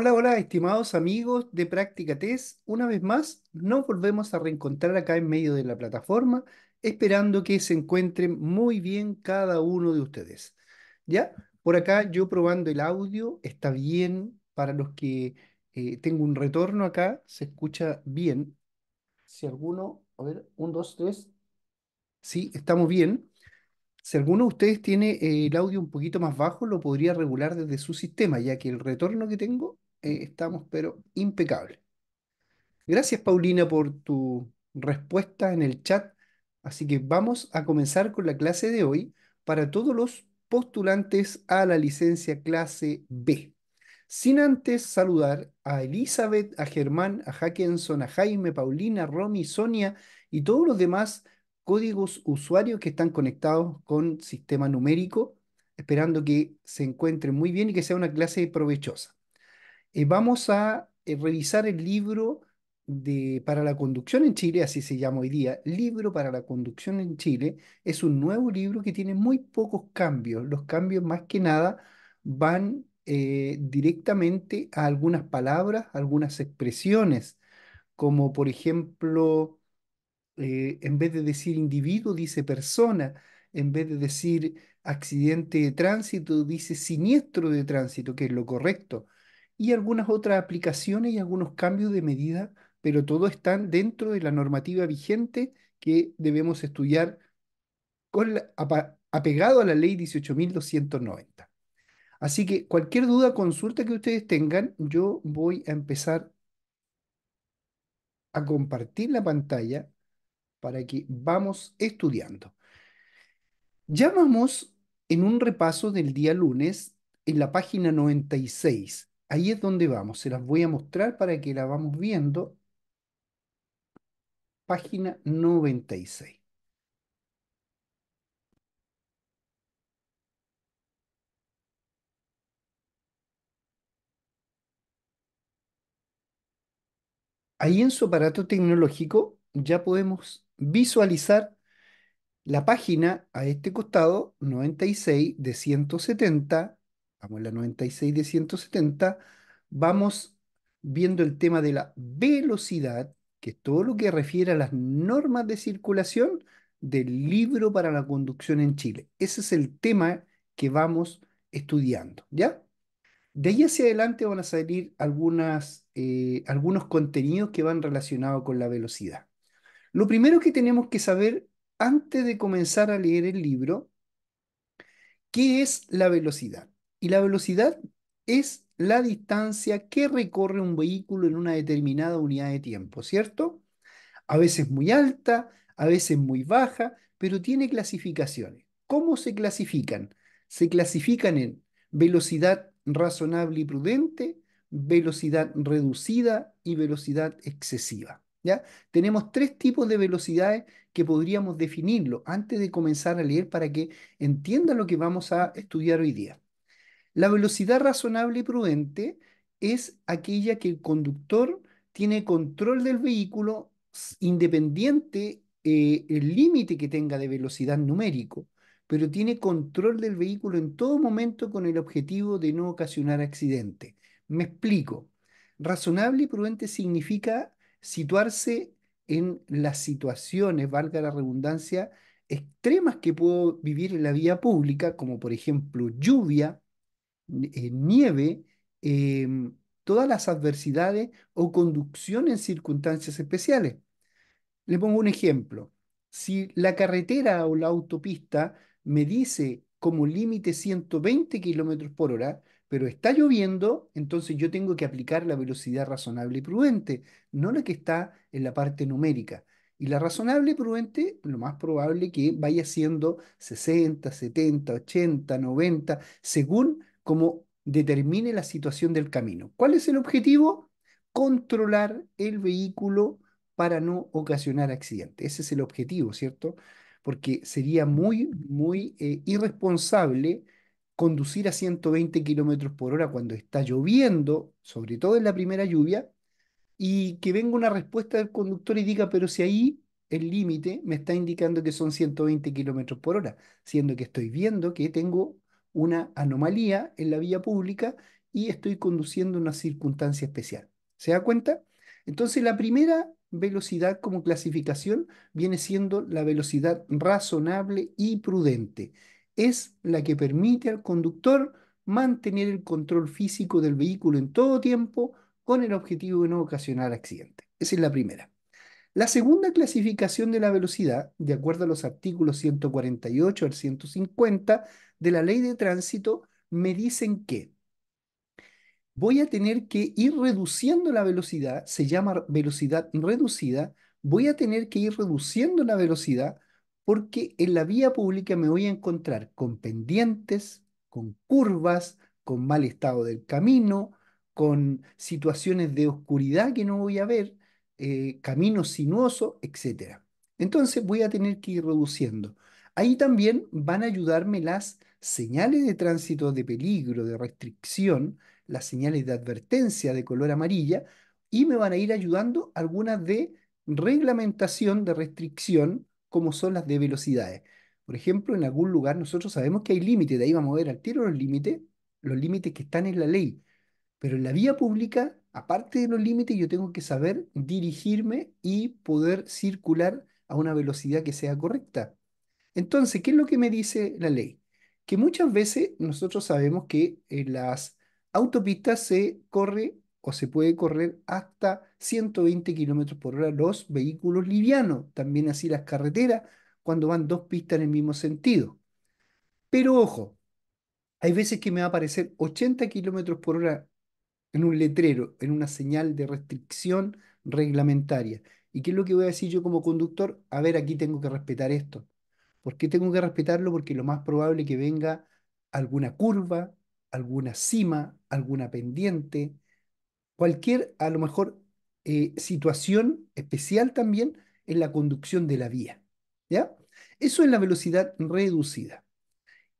Hola, hola, estimados amigos de Práctica Test. Una vez más, nos volvemos a reencontrar acá en medio de la plataforma, esperando que se encuentren muy bien cada uno de ustedes. ¿Ya? Por acá yo probando el audio, está bien para los que eh, tengo un retorno acá, se escucha bien. Si alguno, a ver, un, dos, tres. Sí, estamos bien. Si alguno de ustedes tiene eh, el audio un poquito más bajo, lo podría regular desde su sistema, ya que el retorno que tengo eh, estamos, pero impecable. Gracias, Paulina, por tu respuesta en el chat. Así que vamos a comenzar con la clase de hoy para todos los postulantes a la licencia clase B. Sin antes saludar a Elizabeth, a Germán, a Hackenson, a Jaime, Paulina, Romy, Sonia y todos los demás códigos usuarios que están conectados con sistema numérico, esperando que se encuentren muy bien y que sea una clase provechosa. Eh, vamos a eh, revisar el libro para la conducción en Chile, así se llama hoy día, Libro para la conducción en Chile. Es un nuevo libro que tiene muy pocos cambios. Los cambios más que nada van eh, directamente a algunas palabras, algunas expresiones, como por ejemplo, en vez de decir individuo, dice persona, en vez de decir accidente de tránsito, dice siniestro de tránsito, que es lo correcto y algunas otras aplicaciones y algunos cambios de medida, pero todo están dentro de la normativa vigente que debemos estudiar con apegado a la ley 18.290. Así que cualquier duda, consulta que ustedes tengan, yo voy a empezar a compartir la pantalla para que vamos estudiando. Llamamos en un repaso del día lunes en la página 96. Ahí es donde vamos. Se las voy a mostrar para que la vamos viendo. Página 96. Ahí en su aparato tecnológico ya podemos visualizar la página a este costado 96 de 170 vamos en la 96 de 170, vamos viendo el tema de la velocidad, que es todo lo que refiere a las normas de circulación del libro para la conducción en Chile. Ese es el tema que vamos estudiando, ¿ya? De ahí hacia adelante van a salir algunas, eh, algunos contenidos que van relacionados con la velocidad. Lo primero que tenemos que saber antes de comenzar a leer el libro, ¿qué es la velocidad? Y la velocidad es la distancia que recorre un vehículo en una determinada unidad de tiempo, ¿cierto? A veces muy alta, a veces muy baja, pero tiene clasificaciones. ¿Cómo se clasifican? Se clasifican en velocidad razonable y prudente, velocidad reducida y velocidad excesiva. ¿ya? Tenemos tres tipos de velocidades que podríamos definirlo antes de comenzar a leer para que entiendan lo que vamos a estudiar hoy día. La velocidad razonable y prudente es aquella que el conductor tiene control del vehículo independiente eh, el límite que tenga de velocidad numérico, pero tiene control del vehículo en todo momento con el objetivo de no ocasionar accidente. Me explico. Razonable y prudente significa situarse en las situaciones, valga la redundancia, extremas que puedo vivir en la vía pública, como por ejemplo lluvia, eh, nieve em, todas las adversidades o conducción en circunstancias especiales. Le pongo un ejemplo. Si la carretera o la autopista me dice como límite 120 kilómetros por hora, pero está lloviendo, entonces yo tengo que aplicar la velocidad razonable y prudente, no la que está en la parte numérica. Y la razonable y prudente, lo más probable que vaya siendo 60, 70, 80, 90, según como determine la situación del camino. ¿Cuál es el objetivo? Controlar el vehículo para no ocasionar accidente. Ese es el objetivo, ¿cierto? Porque sería muy, muy eh, irresponsable conducir a 120 kilómetros por hora cuando está lloviendo, sobre todo en la primera lluvia, y que venga una respuesta del conductor y diga, pero si ahí el límite me está indicando que son 120 kilómetros por hora, siendo que estoy viendo que tengo una anomalía en la vía pública y estoy conduciendo una circunstancia especial. ¿Se da cuenta? Entonces la primera velocidad como clasificación viene siendo la velocidad razonable y prudente. Es la que permite al conductor mantener el control físico del vehículo en todo tiempo con el objetivo de no ocasionar accidente. Esa es la primera. La segunda clasificación de la velocidad, de acuerdo a los artículos 148 al 150 de la ley de tránsito me dicen que voy a tener que ir reduciendo la velocidad, se llama velocidad reducida, voy a tener que ir reduciendo la velocidad porque en la vía pública me voy a encontrar con pendientes, con curvas, con mal estado del camino, con situaciones de oscuridad que no voy a ver, camino eh, caminos sinuosos, etc. Entonces voy a tener que ir reduciendo. Ahí también van a ayudarme las señales de tránsito de peligro, de restricción, las señales de advertencia de color amarilla y me van a ir ayudando algunas de reglamentación de restricción, como son las de velocidades. Por ejemplo, en algún lugar nosotros sabemos que hay límites, de ahí vamos a ver al tiro los límites, los límites que están en la ley. Pero en la vía pública, aparte de los límites, yo tengo que saber dirigirme y poder circular a una velocidad que sea correcta. Entonces, ¿qué es lo que me dice la ley? que muchas veces nosotros sabemos que en las autopistas se corre o se puede correr hasta 120 kilómetros por hora los vehículos livianos, también así las carreteras, cuando van dos pistas en el mismo sentido. Pero ojo, hay veces que me va a aparecer 80 kilómetros por hora en un letrero, en una señal de restricción reglamentaria. ¿Y qué es lo que voy a decir yo como conductor? A ver, aquí tengo que respetar esto. ¿Por qué tengo que respetarlo? Porque lo más probable que venga alguna curva, alguna cima, alguna pendiente, cualquier, a lo mejor, eh, situación especial también en la conducción de la vía. Eso es la velocidad reducida.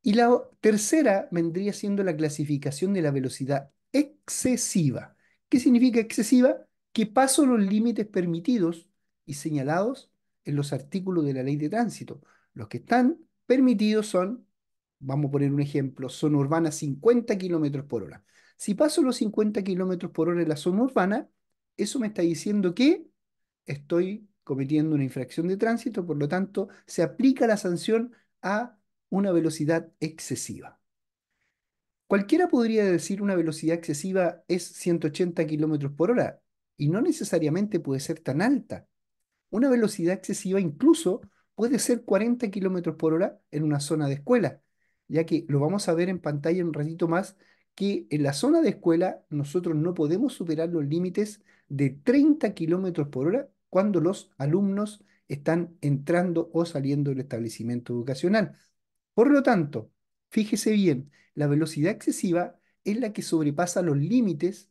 Y la tercera vendría siendo la clasificación de la velocidad excesiva. ¿Qué significa excesiva? Que paso los límites permitidos y señalados en los artículos de la ley de tránsito. Los que están permitidos son, vamos a poner un ejemplo, zona urbana 50 kilómetros por hora. Si paso los 50 kilómetros por hora en la zona urbana, eso me está diciendo que estoy cometiendo una infracción de tránsito, por lo tanto, se aplica la sanción a una velocidad excesiva. Cualquiera podría decir una velocidad excesiva es 180 kilómetros por hora, y no necesariamente puede ser tan alta. Una velocidad excesiva incluso puede ser 40 kilómetros por hora en una zona de escuela, ya que lo vamos a ver en pantalla un ratito más, que en la zona de escuela nosotros no podemos superar los límites de 30 kilómetros por hora cuando los alumnos están entrando o saliendo del establecimiento educacional. Por lo tanto, fíjese bien, la velocidad excesiva es la que sobrepasa los límites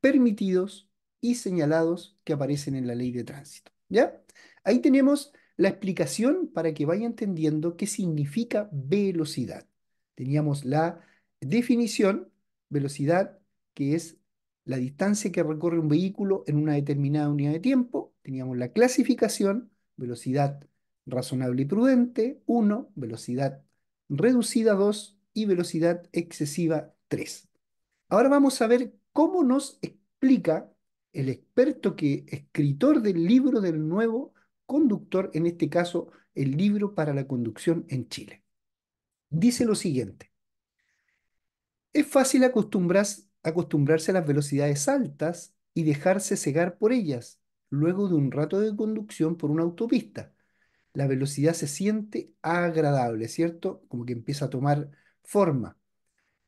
permitidos y señalados que aparecen en la ley de tránsito. ¿Ya? Ahí tenemos la explicación para que vaya entendiendo qué significa velocidad. Teníamos la definición, velocidad, que es la distancia que recorre un vehículo en una determinada unidad de tiempo. Teníamos la clasificación, velocidad razonable y prudente, 1, velocidad reducida, 2, y velocidad excesiva, 3. Ahora vamos a ver cómo nos explica el experto que escritor del libro del Nuevo conductor, en este caso el libro para la conducción en Chile. Dice lo siguiente, es fácil acostumbrarse a las velocidades altas y dejarse cegar por ellas luego de un rato de conducción por una autopista. La velocidad se siente agradable, ¿cierto? Como que empieza a tomar forma.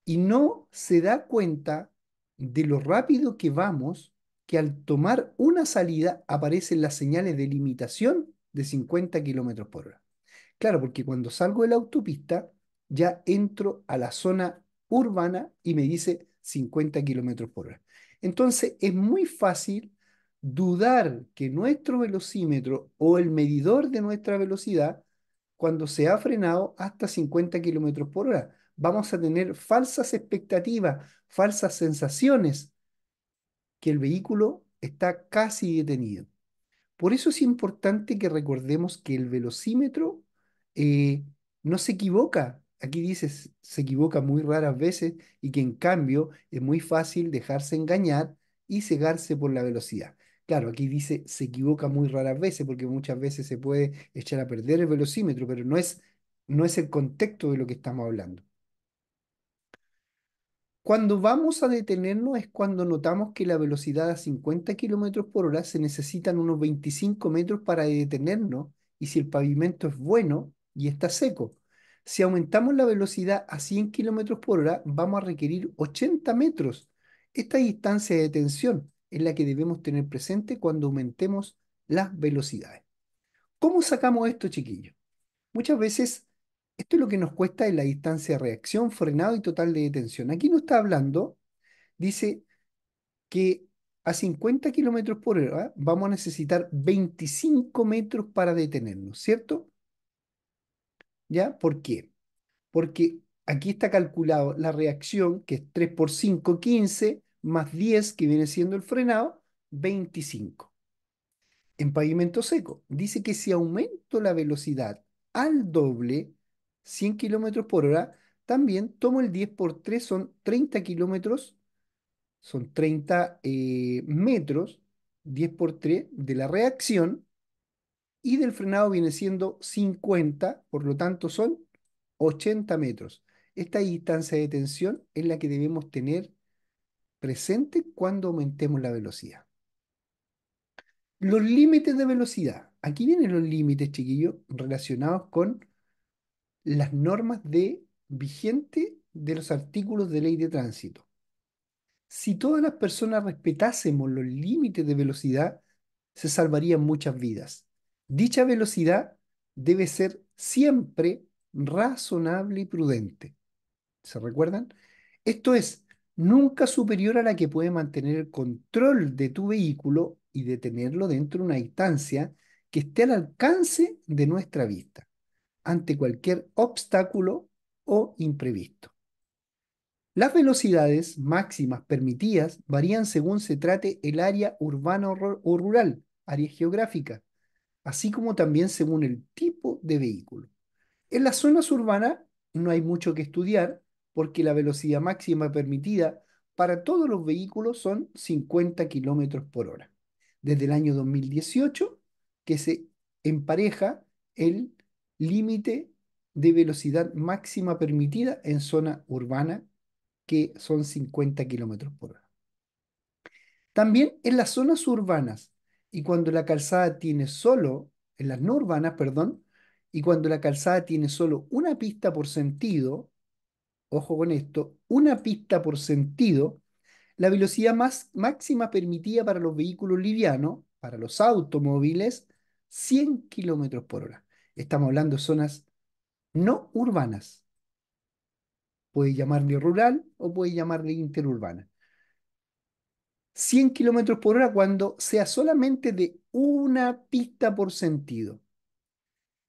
Y no se da cuenta de lo rápido que vamos que al tomar una salida aparecen las señales de limitación de 50 kilómetros por hora. Claro, porque cuando salgo de la autopista ya entro a la zona urbana y me dice 50 kilómetros por hora. Entonces es muy fácil dudar que nuestro velocímetro o el medidor de nuestra velocidad, cuando se ha frenado hasta 50 kilómetros por hora, vamos a tener falsas expectativas, falsas sensaciones que el vehículo está casi detenido. Por eso es importante que recordemos que el velocímetro eh, no se equivoca. Aquí dice se equivoca muy raras veces y que en cambio es muy fácil dejarse engañar y cegarse por la velocidad. Claro, aquí dice se equivoca muy raras veces porque muchas veces se puede echar a perder el velocímetro, pero no es, no es el contexto de lo que estamos hablando. Cuando vamos a detenernos es cuando notamos que la velocidad a 50 kilómetros por hora se necesitan unos 25 metros para detenernos y si el pavimento es bueno y está seco. Si aumentamos la velocidad a 100 kilómetros por hora, vamos a requerir 80 metros. Esta distancia de detención es la que debemos tener presente cuando aumentemos las velocidades. ¿Cómo sacamos esto, chiquillos? Muchas veces esto es lo que nos cuesta en la distancia de reacción, frenado y total de detención. Aquí no está hablando, dice que a 50 kilómetros por hora vamos a necesitar 25 metros para detenernos, ¿cierto? ¿Ya? ¿Por qué? Porque aquí está calculado la reacción, que es 3 por 5, 15, más 10, que viene siendo el frenado, 25. En pavimento seco, dice que si aumento la velocidad al doble, 100 kilómetros por hora. También tomo el 10 por 3, son 30 kilómetros, son 30 eh, metros, 10 por 3 de la reacción y del frenado viene siendo 50, por lo tanto son 80 metros. Esta distancia de tensión es la que debemos tener presente cuando aumentemos la velocidad. Los límites de velocidad. Aquí vienen los límites, chiquillos, relacionados con las normas de vigente de los artículos de ley de tránsito. Si todas las personas respetásemos los límites de velocidad, se salvarían muchas vidas. Dicha velocidad debe ser siempre razonable y prudente. ¿Se recuerdan? Esto es, nunca superior a la que puede mantener el control de tu vehículo y detenerlo dentro de una distancia que esté al alcance de nuestra vista ante cualquier obstáculo o imprevisto. Las velocidades máximas permitidas varían según se trate el área urbana o rural, área geográfica, así como también según el tipo de vehículo. En las zonas urbanas no hay mucho que estudiar porque la velocidad máxima permitida para todos los vehículos son 50 km por hora. Desde el año 2018 que se empareja el límite de velocidad máxima permitida en zona urbana, que son 50 kilómetros por hora. También en las zonas urbanas y cuando la calzada tiene solo, en las no urbanas, perdón, y cuando la calzada tiene solo una pista por sentido, ojo con esto, una pista por sentido, la velocidad más, máxima permitida para los vehículos livianos, para los automóviles, 100 kilómetros por hora. Estamos hablando de zonas no urbanas. Puede llamarle rural o puede llamarle interurbana. 100 kilómetros por hora cuando sea solamente de una pista por sentido.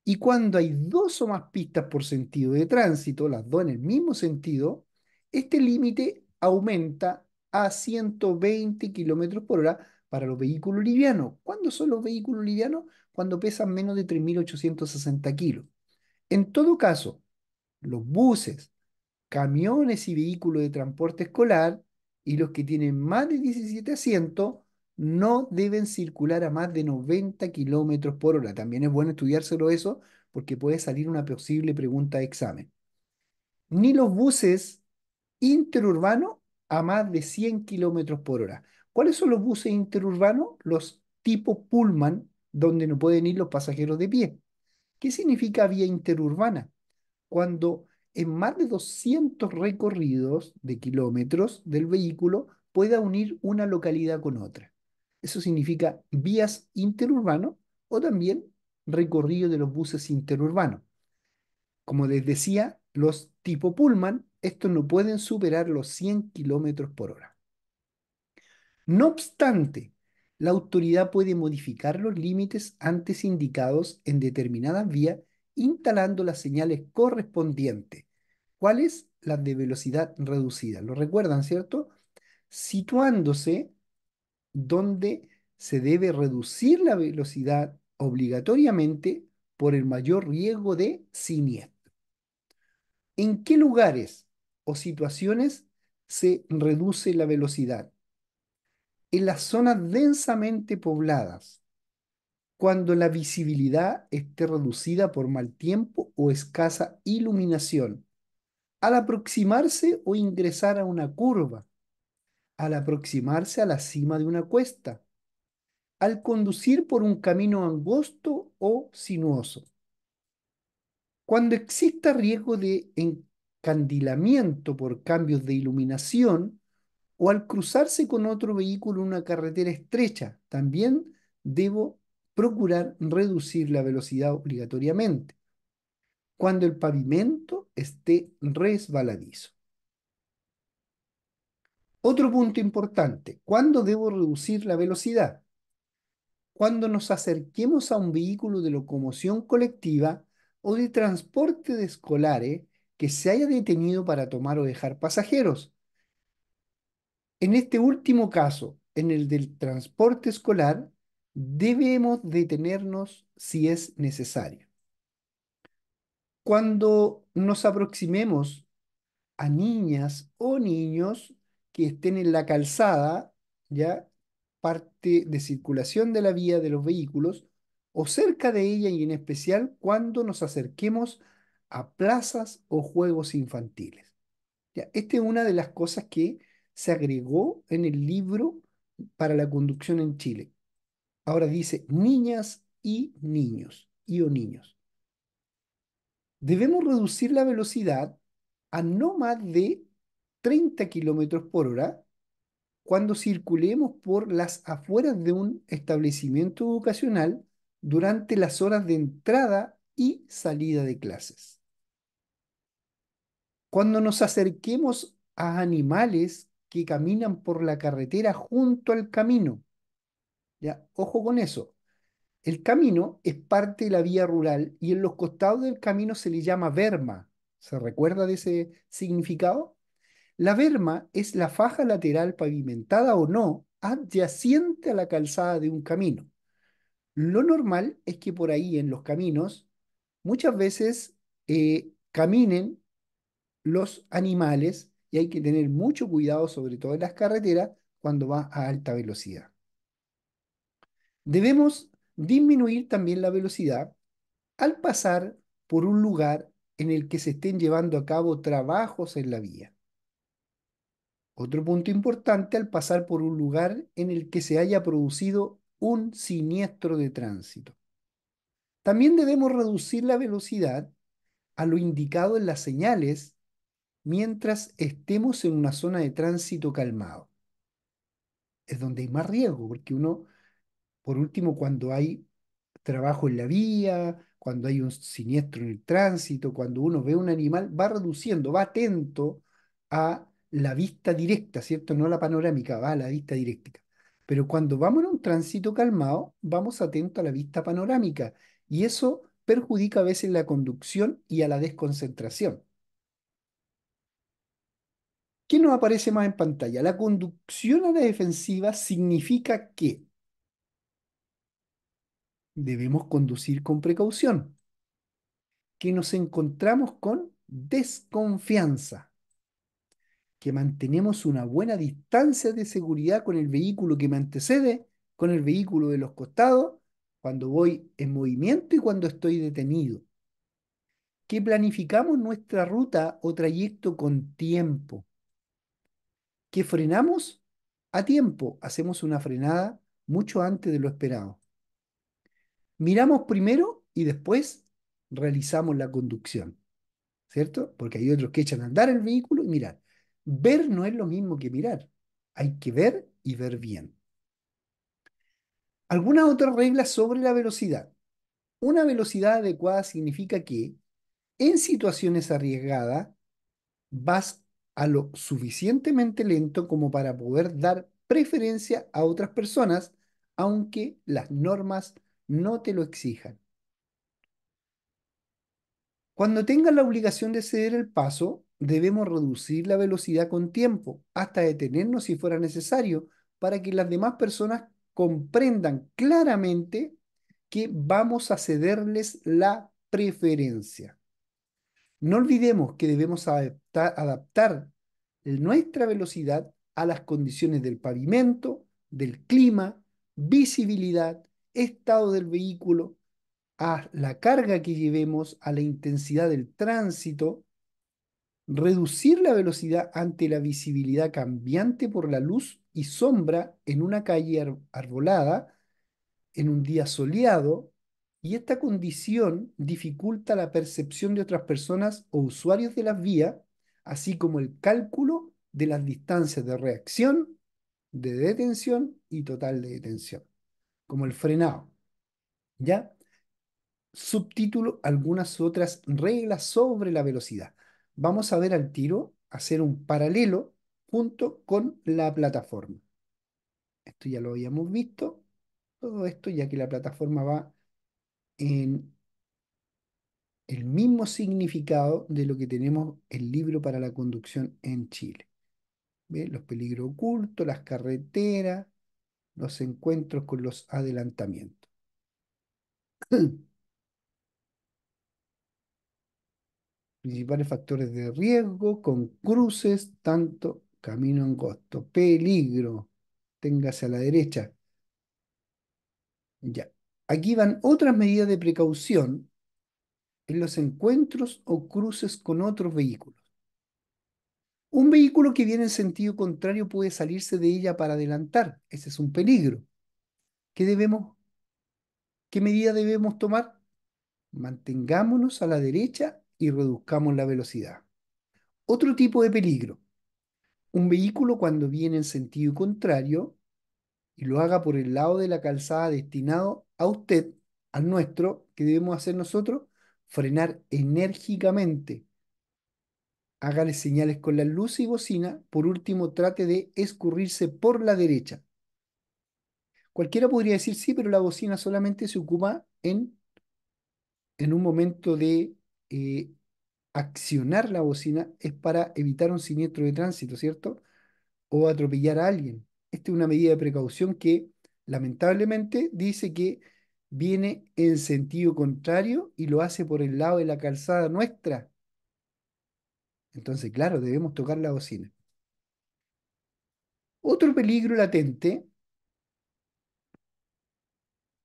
Y cuando hay dos o más pistas por sentido de tránsito, las dos en el mismo sentido, este límite aumenta a 120 kilómetros por hora para los vehículos livianos. ¿Cuándo son los vehículos livianos? Cuando pesan menos de 3.860 kilos. En todo caso, los buses, camiones y vehículos de transporte escolar y los que tienen más de 17 asientos no deben circular a más de 90 kilómetros por hora. También es bueno estudiárselo eso porque puede salir una posible pregunta de examen. Ni los buses interurbanos a más de 100 kilómetros por hora. ¿Cuáles son los buses interurbanos? Los tipo Pullman, donde no pueden ir los pasajeros de pie. ¿Qué significa vía interurbana? Cuando en más de 200 recorridos de kilómetros del vehículo pueda unir una localidad con otra. Eso significa vías interurbanos o también recorrido de los buses interurbanos. Como les decía, los tipo Pullman, estos no pueden superar los 100 kilómetros por hora. No obstante, la autoridad puede modificar los límites antes indicados en determinadas vías instalando las señales correspondientes. ¿Cuáles? Las de velocidad reducida. ¿Lo recuerdan, cierto? Situándose donde se debe reducir la velocidad obligatoriamente por el mayor riesgo de siniestro. ¿En qué lugares o situaciones se reduce la velocidad? en las zonas densamente pobladas, cuando la visibilidad esté reducida por mal tiempo o escasa iluminación, al aproximarse o ingresar a una curva, al aproximarse a la cima de una cuesta, al conducir por un camino angosto o sinuoso. Cuando exista riesgo de encandilamiento por cambios de iluminación, o al cruzarse con otro vehículo en una carretera estrecha. También debo procurar reducir la velocidad obligatoriamente cuando el pavimento esté resbaladizo. Otro punto importante, ¿cuándo debo reducir la velocidad? Cuando nos acerquemos a un vehículo de locomoción colectiva o de transporte de escolares que se haya detenido para tomar o dejar pasajeros, en este último caso, en el del transporte escolar, debemos detenernos si es necesario. Cuando nos aproximemos a niñas o niños que estén en la calzada, ya parte de circulación de la vía de los vehículos, o cerca de ella y en especial cuando nos acerquemos a plazas o juegos infantiles. Ya, esta es una de las cosas que se agregó en el libro para la conducción en Chile. Ahora dice niñas y niños, y o niños. Debemos reducir la velocidad a no más de 30 kilómetros por hora cuando circulemos por las afueras de un establecimiento educacional durante las horas de entrada y salida de clases. Cuando nos acerquemos a animales que caminan por la carretera junto al camino. ¿Ya? Ojo con eso. El camino es parte de la vía rural y en los costados del camino se le llama verma. ¿Se recuerda de ese significado? La verma es la faja lateral pavimentada o no adyacente a la calzada de un camino. Lo normal es que por ahí en los caminos muchas veces eh, caminen los animales y hay que tener mucho cuidado, sobre todo en las carreteras, cuando va a alta velocidad. Debemos disminuir también la velocidad al pasar por un lugar en el que se estén llevando a cabo trabajos en la vía. Otro punto importante al pasar por un lugar en el que se haya producido un siniestro de tránsito. También debemos reducir la velocidad a lo indicado en las señales mientras estemos en una zona de tránsito calmado. Es donde hay más riesgo, porque uno, por último, cuando hay trabajo en la vía, cuando hay un siniestro en el tránsito, cuando uno ve un animal, va reduciendo, va atento a la vista directa, ¿cierto? No a la panorámica, va a la vista directa. Pero cuando vamos en un tránsito calmado, vamos atento a la vista panorámica y eso perjudica a veces la conducción y a la desconcentración. ¿Qué nos aparece más en pantalla? La conducción a la defensiva significa que debemos conducir con precaución, que nos encontramos con desconfianza, que mantenemos una buena distancia de seguridad con el vehículo que me antecede, con el vehículo de los costados, cuando voy en movimiento y cuando estoy detenido, que planificamos nuestra ruta o trayecto con tiempo frenamos a tiempo, hacemos una frenada mucho antes de lo esperado. Miramos primero y después realizamos la conducción, ¿cierto? Porque hay otros que echan a andar el vehículo y mirar. Ver no es lo mismo que mirar, hay que ver y ver bien. Algunas otra regla sobre la velocidad. Una velocidad adecuada significa que en situaciones arriesgadas vas a lo suficientemente lento como para poder dar preferencia a otras personas, aunque las normas no te lo exijan. Cuando tengas la obligación de ceder el paso, debemos reducir la velocidad con tiempo, hasta detenernos si fuera necesario, para que las demás personas comprendan claramente que vamos a cederles la preferencia. No olvidemos que debemos adaptar, eh, nuestra velocidad a las condiciones del pavimento, del clima, visibilidad, estado del vehículo, a la carga que llevemos, a la intensidad del tránsito, reducir la velocidad ante la visibilidad cambiante por la luz y sombra en una calle arbolada, en un día soleado, y esta condición dificulta la percepción de otras personas o usuarios de las vías, así como el cálculo de las distancias de reacción, de detención y total de detención, como el frenado. ¿Ya? Subtítulo, algunas otras reglas sobre la velocidad. Vamos a ver al tiro, hacer un paralelo junto con la plataforma. Esto ya lo habíamos visto. Todo esto ya que la plataforma va en el mismo significado de lo que tenemos el libro para la conducción en Chile. ¿Ve? Los peligros ocultos, las carreteras, los encuentros con los adelantamientos. Principales factores de riesgo con cruces, tanto camino angosto, peligro, téngase a la derecha. Ya. Aquí van otras medidas de precaución en los encuentros o cruces con otros vehículos. Un vehículo que viene en sentido contrario puede salirse de ella para adelantar. Ese es un peligro. ¿Qué debemos? ¿Qué medida debemos tomar? Mantengámonos a la derecha y reduzcamos la velocidad. Otro tipo de peligro. Un vehículo cuando viene en sentido contrario y lo haga por el lado de la calzada destinado a usted, al nuestro, que debemos hacer nosotros, frenar enérgicamente. Hágale señales con la luz y bocina. Por último, trate de escurrirse por la derecha. Cualquiera podría decir sí, pero la bocina solamente se ocupa en, en un momento de eh, accionar la bocina, es para evitar un siniestro de tránsito, ¿cierto? O atropellar a alguien esta es una medida de precaución que lamentablemente dice que viene en sentido contrario y lo hace por el lado de la calzada nuestra. Entonces, claro, debemos tocar la bocina. Otro peligro latente,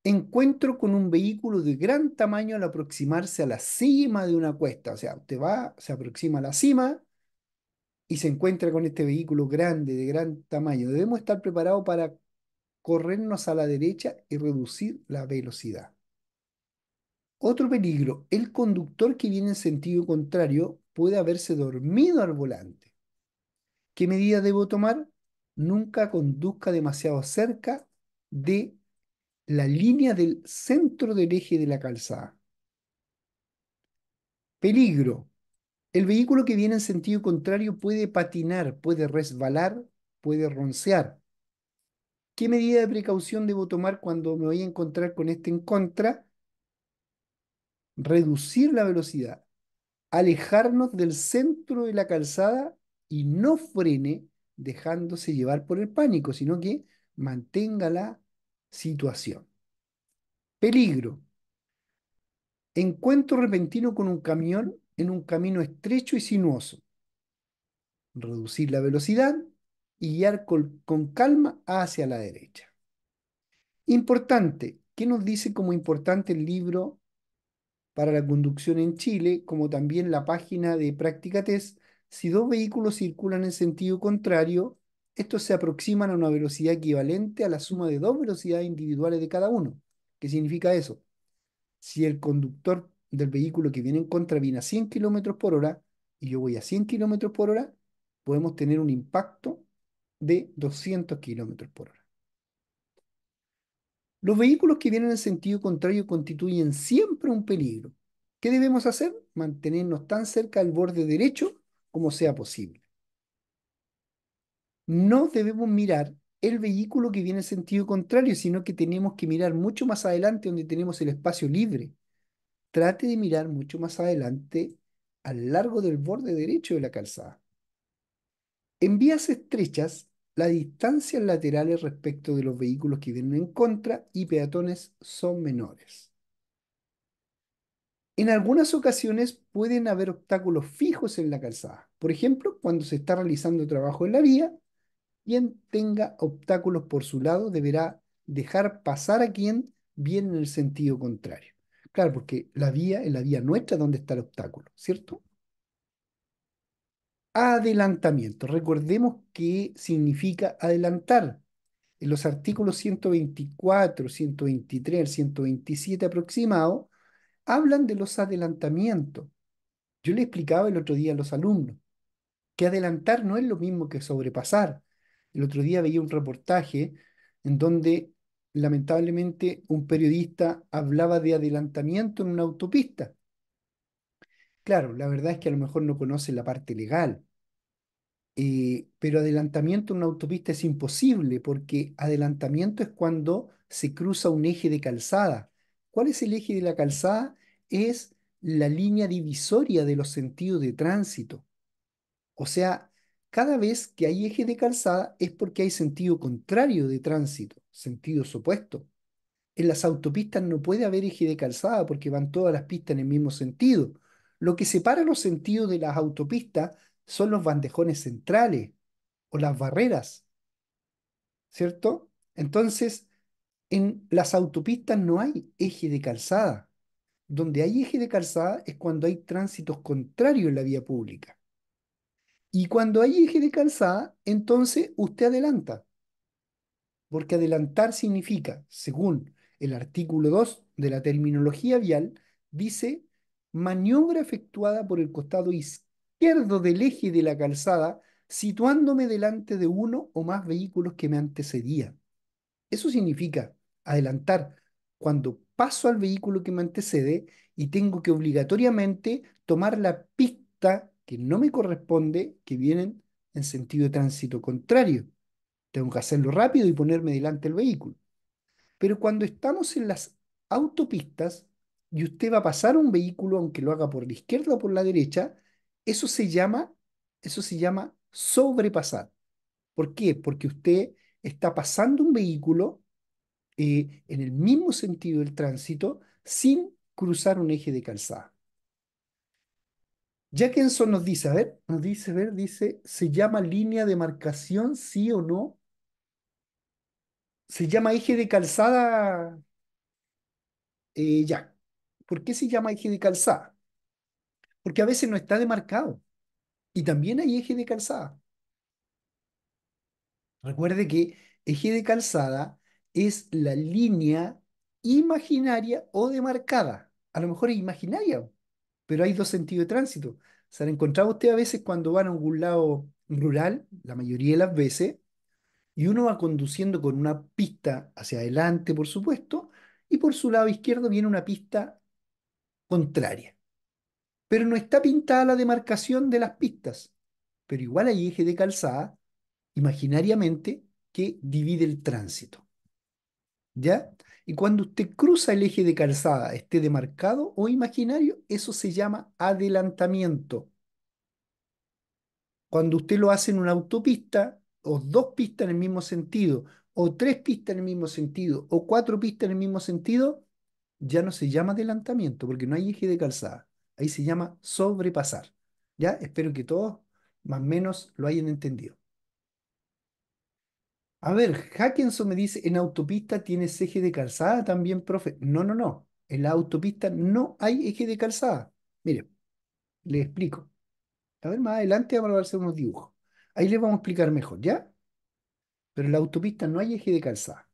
encuentro con un vehículo de gran tamaño al aproximarse a la cima de una cuesta. O sea, usted va, se aproxima a la cima y se encuentra con este vehículo grande, de gran tamaño. Debemos estar preparados para corrernos a la derecha y reducir la velocidad. Otro peligro, el conductor que viene en sentido contrario puede haberse dormido al volante. ¿Qué medida debo tomar? Nunca conduzca demasiado cerca de la línea del centro del eje de la calzada. Peligro, el vehículo que viene en sentido contrario puede patinar, puede resbalar, puede roncear. ¿Qué medida de precaución debo tomar cuando me voy a encontrar con este en contra? Reducir la velocidad, alejarnos del centro de la calzada y no frene dejándose llevar por el pánico, sino que mantenga la situación. Peligro. Encuentro repentino con un camión en un camino estrecho y sinuoso, reducir la velocidad y guiar con, calma hacia la derecha. Importante, ¿qué nos dice como importante el libro para la conducción en Chile, como también la página de práctica test? Si dos vehículos circulan en sentido contrario, estos se aproximan a una velocidad equivalente a la suma de dos velocidades individuales de cada uno. ¿Qué significa eso? Si el conductor del vehículo que viene en contra viene a 100 kilómetros por hora y yo voy a 100 kilómetros por hora, podemos tener un impacto de 200 kilómetros por hora. Los vehículos que vienen en sentido contrario constituyen siempre un peligro. ¿Qué debemos hacer? Mantenernos tan cerca del borde derecho como sea posible. No debemos mirar el vehículo que viene en sentido contrario, sino que tenemos que mirar mucho más adelante donde tenemos el espacio libre trate de mirar mucho más adelante al largo del borde derecho de la calzada. En vías estrechas, las distancias laterales respecto de los vehículos que vienen en contra y peatones son menores. En algunas ocasiones pueden haber obstáculos fijos en la calzada, por ejemplo, cuando se está realizando trabajo en la vía, quien tenga obstáculos por su lado deberá dejar pasar a quien viene en el sentido contrario. Claro, porque la vía es la vía nuestra donde está el obstáculo, ¿cierto? Adelantamiento. Recordemos que significa adelantar. En los artículos 124, 123, 127 aproximado, hablan de los adelantamientos. Yo le explicaba el otro día a los alumnos que adelantar no es lo mismo que sobrepasar. El otro día veía un reportaje en donde lamentablemente un periodista hablaba de adelantamiento en una autopista. Claro, la verdad es que a lo mejor no conoce la parte legal, eh, pero adelantamiento en una autopista es imposible porque adelantamiento es cuando se cruza un eje de calzada. ¿Cuál es el eje de la calzada? Es la línea divisoria de los sentidos de tránsito. O sea, cada vez que hay eje de calzada es porque hay sentido contrario de tránsito sentidos opuestos. En las autopistas no puede haber eje de calzada porque van todas las pistas en el mismo sentido. Lo que separa los sentidos de las autopistas son los bandejones centrales o las barreras. ¿Cierto? Entonces, en las autopistas no hay eje de calzada. Donde hay eje de calzada es cuando hay tránsitos contrarios en la vía pública. Y cuando hay eje de calzada, entonces usted adelanta porque adelantar significa, según el artículo 2 de la terminología vial, dice maniobra efectuada por el costado izquierdo del eje de la calzada, situándome delante de uno o más vehículos que me antecedían. Eso significa adelantar cuando paso al vehículo que me antecede y tengo que obligatoriamente tomar la pista que no me corresponde, que vienen en sentido de tránsito contrario. Tengo que hacerlo rápido y ponerme delante del vehículo. Pero cuando estamos en las autopistas y usted va a pasar un vehículo, aunque lo haga por la izquierda o por la derecha, eso se llama, eso se llama sobrepasar. ¿Por qué? Porque usted está pasando un vehículo eh, en el mismo sentido del tránsito sin cruzar un eje de calzada. Jackenson nos dice, a ver, nos dice, a ver, dice, ¿se llama línea de marcación sí o no? se llama eje de calzada eh, ya. ¿Por qué se llama eje de calzada? Porque a veces no está demarcado. Y también hay eje de calzada. Recuerde que eje de calzada es la línea imaginaria o demarcada. A lo mejor es imaginaria, pero hay dos sentidos de tránsito. Se han encontrado usted a veces cuando van a algún lado rural, la mayoría de las veces, y uno va conduciendo con una pista hacia adelante, por supuesto, y por su lado izquierdo viene una pista contraria. Pero no está pintada la demarcación de las pistas, pero igual hay eje de calzada imaginariamente que divide el tránsito. ¿Ya? Y cuando usted cruza el eje de calzada, esté demarcado o imaginario, eso se llama adelantamiento. Cuando usted lo hace en una autopista, o dos pistas en el mismo sentido, o tres pistas en el mismo sentido, o cuatro pistas en el mismo sentido, ya no se llama adelantamiento, porque no hay eje de calzada. Ahí se llama sobrepasar. ¿Ya? Espero que todos más o menos lo hayan entendido. A ver, Hackenson me dice, ¿en autopista tienes eje de calzada también, profe? No, no, no. En la autopista no hay eje de calzada. Mire, le explico. A ver, más adelante vamos a hacer unos dibujos. Ahí les vamos a explicar mejor, ¿ya? Pero en la autopista no hay eje de calzada.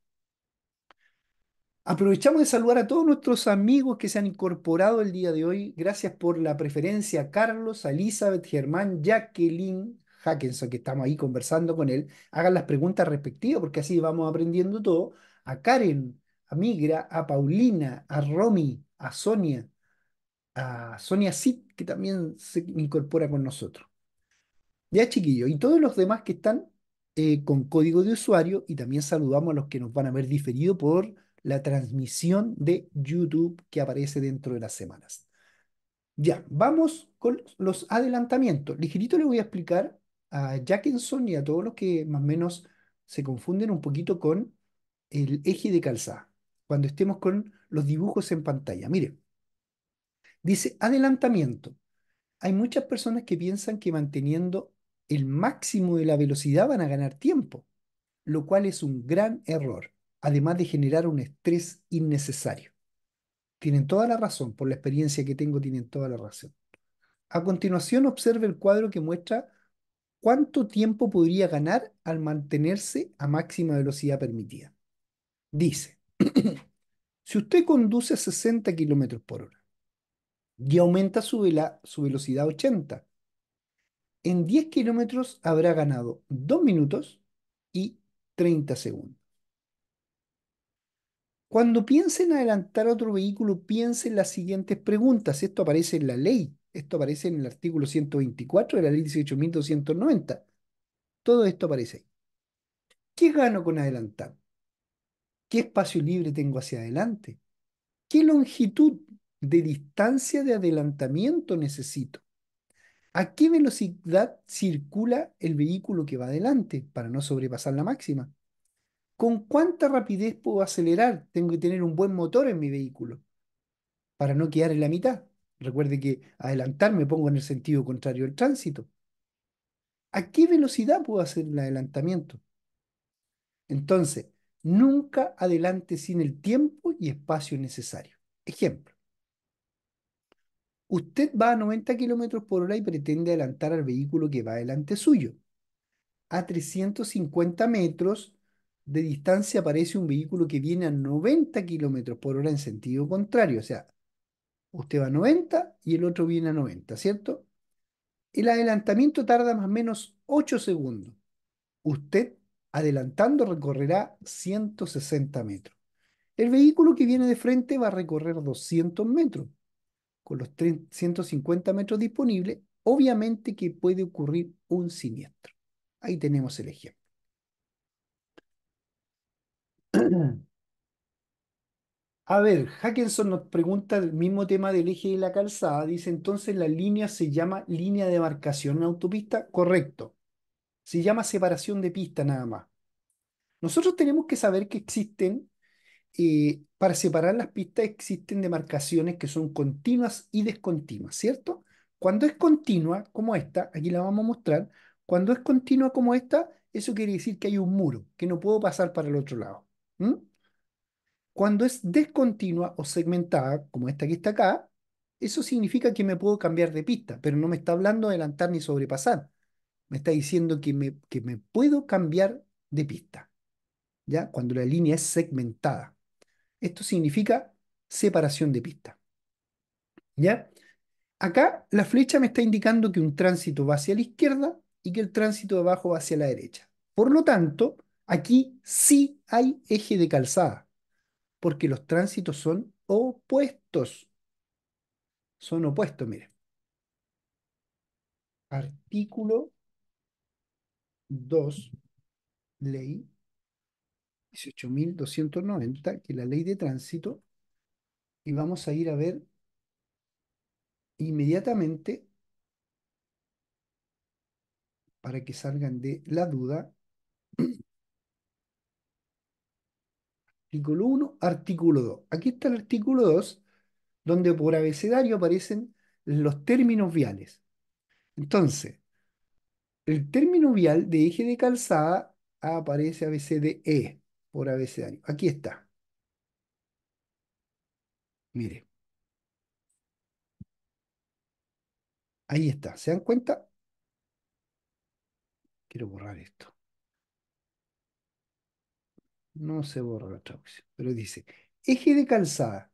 Aprovechamos de saludar a todos nuestros amigos que se han incorporado el día de hoy. Gracias por la preferencia Carlos, a Elizabeth, Germán, Jacqueline, Hackenson, que estamos ahí conversando con él. Hagan las preguntas respectivas porque así vamos aprendiendo todo. A Karen, a Migra, a Paulina, a Romy, a Sonia, a Sonia Sid, que también se incorpora con nosotros. Ya, chiquillos, y todos los demás que están eh, con código de usuario, y también saludamos a los que nos van a ver diferido por la transmisión de YouTube que aparece dentro de las semanas. Ya, vamos con los adelantamientos. Ligerito le voy a explicar a Jackinson y a todos los que más o menos se confunden un poquito con el eje de calzada, cuando estemos con los dibujos en pantalla. Mire, dice adelantamiento. Hay muchas personas que piensan que manteniendo el máximo de la velocidad van a ganar tiempo, lo cual es un gran error, además de generar un estrés innecesario. Tienen toda la razón, por la experiencia que tengo tienen toda la razón. A continuación observe el cuadro que muestra cuánto tiempo podría ganar al mantenerse a máxima velocidad permitida. Dice, si usted conduce a 60 km por hora y aumenta su, vela, su velocidad a 80, en 10 kilómetros habrá ganado 2 minutos y 30 segundos. Cuando piensen adelantar otro vehículo, piensen las siguientes preguntas. Esto aparece en la ley, esto aparece en el artículo 124 de la ley 18.290. Todo esto aparece ahí. ¿Qué gano con adelantar? ¿Qué espacio libre tengo hacia adelante? ¿Qué longitud de distancia de adelantamiento necesito? ¿A qué velocidad circula el vehículo que va adelante para no sobrepasar la máxima? ¿Con cuánta rapidez puedo acelerar? Tengo que tener un buen motor en mi vehículo para no quedar en la mitad. Recuerde que adelantar me pongo en el sentido contrario del tránsito. ¿A qué velocidad puedo hacer el adelantamiento? Entonces, nunca adelante sin el tiempo y espacio necesario. Ejemplo, Usted va a 90 kilómetros por hora y pretende adelantar al vehículo que va delante suyo. A 350 metros de distancia aparece un vehículo que viene a 90 kilómetros por hora en sentido contrario. O sea, usted va a 90 y el otro viene a 90, ¿cierto? El adelantamiento tarda más o menos 8 segundos. Usted, adelantando, recorrerá 160 metros. El vehículo que viene de frente va a recorrer 200 metros con los 150 metros disponibles, obviamente que puede ocurrir un siniestro. Ahí tenemos el ejemplo. A ver, Hackinson nos pregunta el mismo tema del eje de la calzada. Dice, entonces la línea se llama línea de marcación en autopista. Correcto. Se llama separación de pista nada más. Nosotros tenemos que saber que existen eh, para separar las pistas existen demarcaciones que son continuas y descontinuas, ¿cierto? Cuando es continua, como esta, aquí la vamos a mostrar, cuando es continua como esta, eso quiere decir que hay un muro, que no puedo pasar para el otro lado. Cuando es descontinua o segmentada, como esta que está acá, eso significa que me puedo cambiar de pista, pero no me está hablando de adelantar ni sobrepasar. Me está diciendo que me, que me puedo cambiar de pista, ¿ya? Cuando la línea es segmentada. Esto significa separación de pista. ¿Ya? Acá la flecha me está indicando que un tránsito va hacia la izquierda y que el tránsito de abajo va hacia la derecha. Por lo tanto, aquí sí hay eje de calzada, porque los tránsitos son opuestos. Son opuestos, miren. Artículo 2, ley 18.290, que es la ley de tránsito, y vamos a ir a ver inmediatamente, para que salgan de la duda, artículo 1, artículo 2. Aquí está el artículo 2, donde por abecedario aparecen los términos viales. Entonces, el término vial de eje de calzada aparece a E por abecedario. Aquí está. Mire. Ahí está. ¿Se dan cuenta? Quiero borrar esto. No se borra la traducción, pero dice, eje de calzada.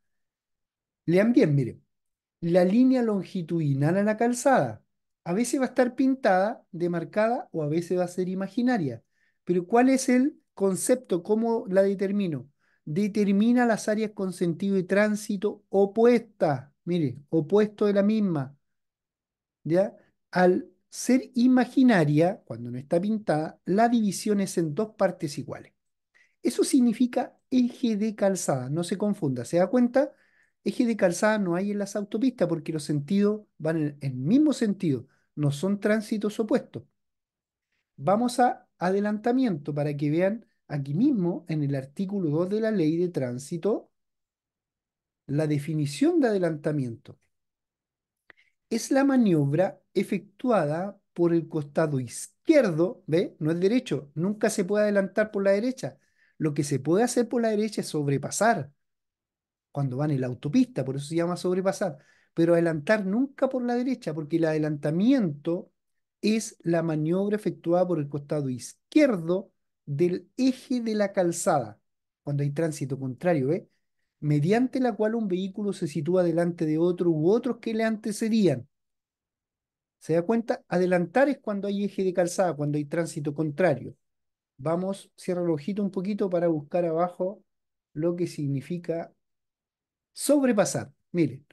Lean bien, miren. La línea longitudinal a la calzada a veces va a estar pintada, demarcada o a veces va a ser imaginaria. Pero ¿cuál es el Concepto, ¿cómo la determino? Determina las áreas con sentido y tránsito opuesta mire, opuesto de la misma. ¿Ya? Al ser imaginaria, cuando no está pintada, la división es en dos partes iguales. Eso significa eje de calzada, no se confunda, ¿se da cuenta? Eje de calzada no hay en las autopistas porque los sentidos van en el mismo sentido, no son tránsitos opuestos. Vamos a adelantamiento para que vean aquí mismo en el artículo 2 de la ley de tránsito la definición de adelantamiento. Es la maniobra efectuada por el costado izquierdo, ¿ve? No es derecho, nunca se puede adelantar por la derecha. Lo que se puede hacer por la derecha es sobrepasar, cuando van en la autopista, por eso se llama sobrepasar, pero adelantar nunca por la derecha, porque el adelantamiento es la maniobra efectuada por el costado izquierdo del eje de la calzada, cuando hay tránsito contrario, ¿eh? mediante la cual un vehículo se sitúa delante de otro u otros que le antecedían. ¿Se da cuenta? Adelantar es cuando hay eje de calzada, cuando hay tránsito contrario. Vamos, cierra el ojito un poquito para buscar abajo lo que significa sobrepasar. Miren,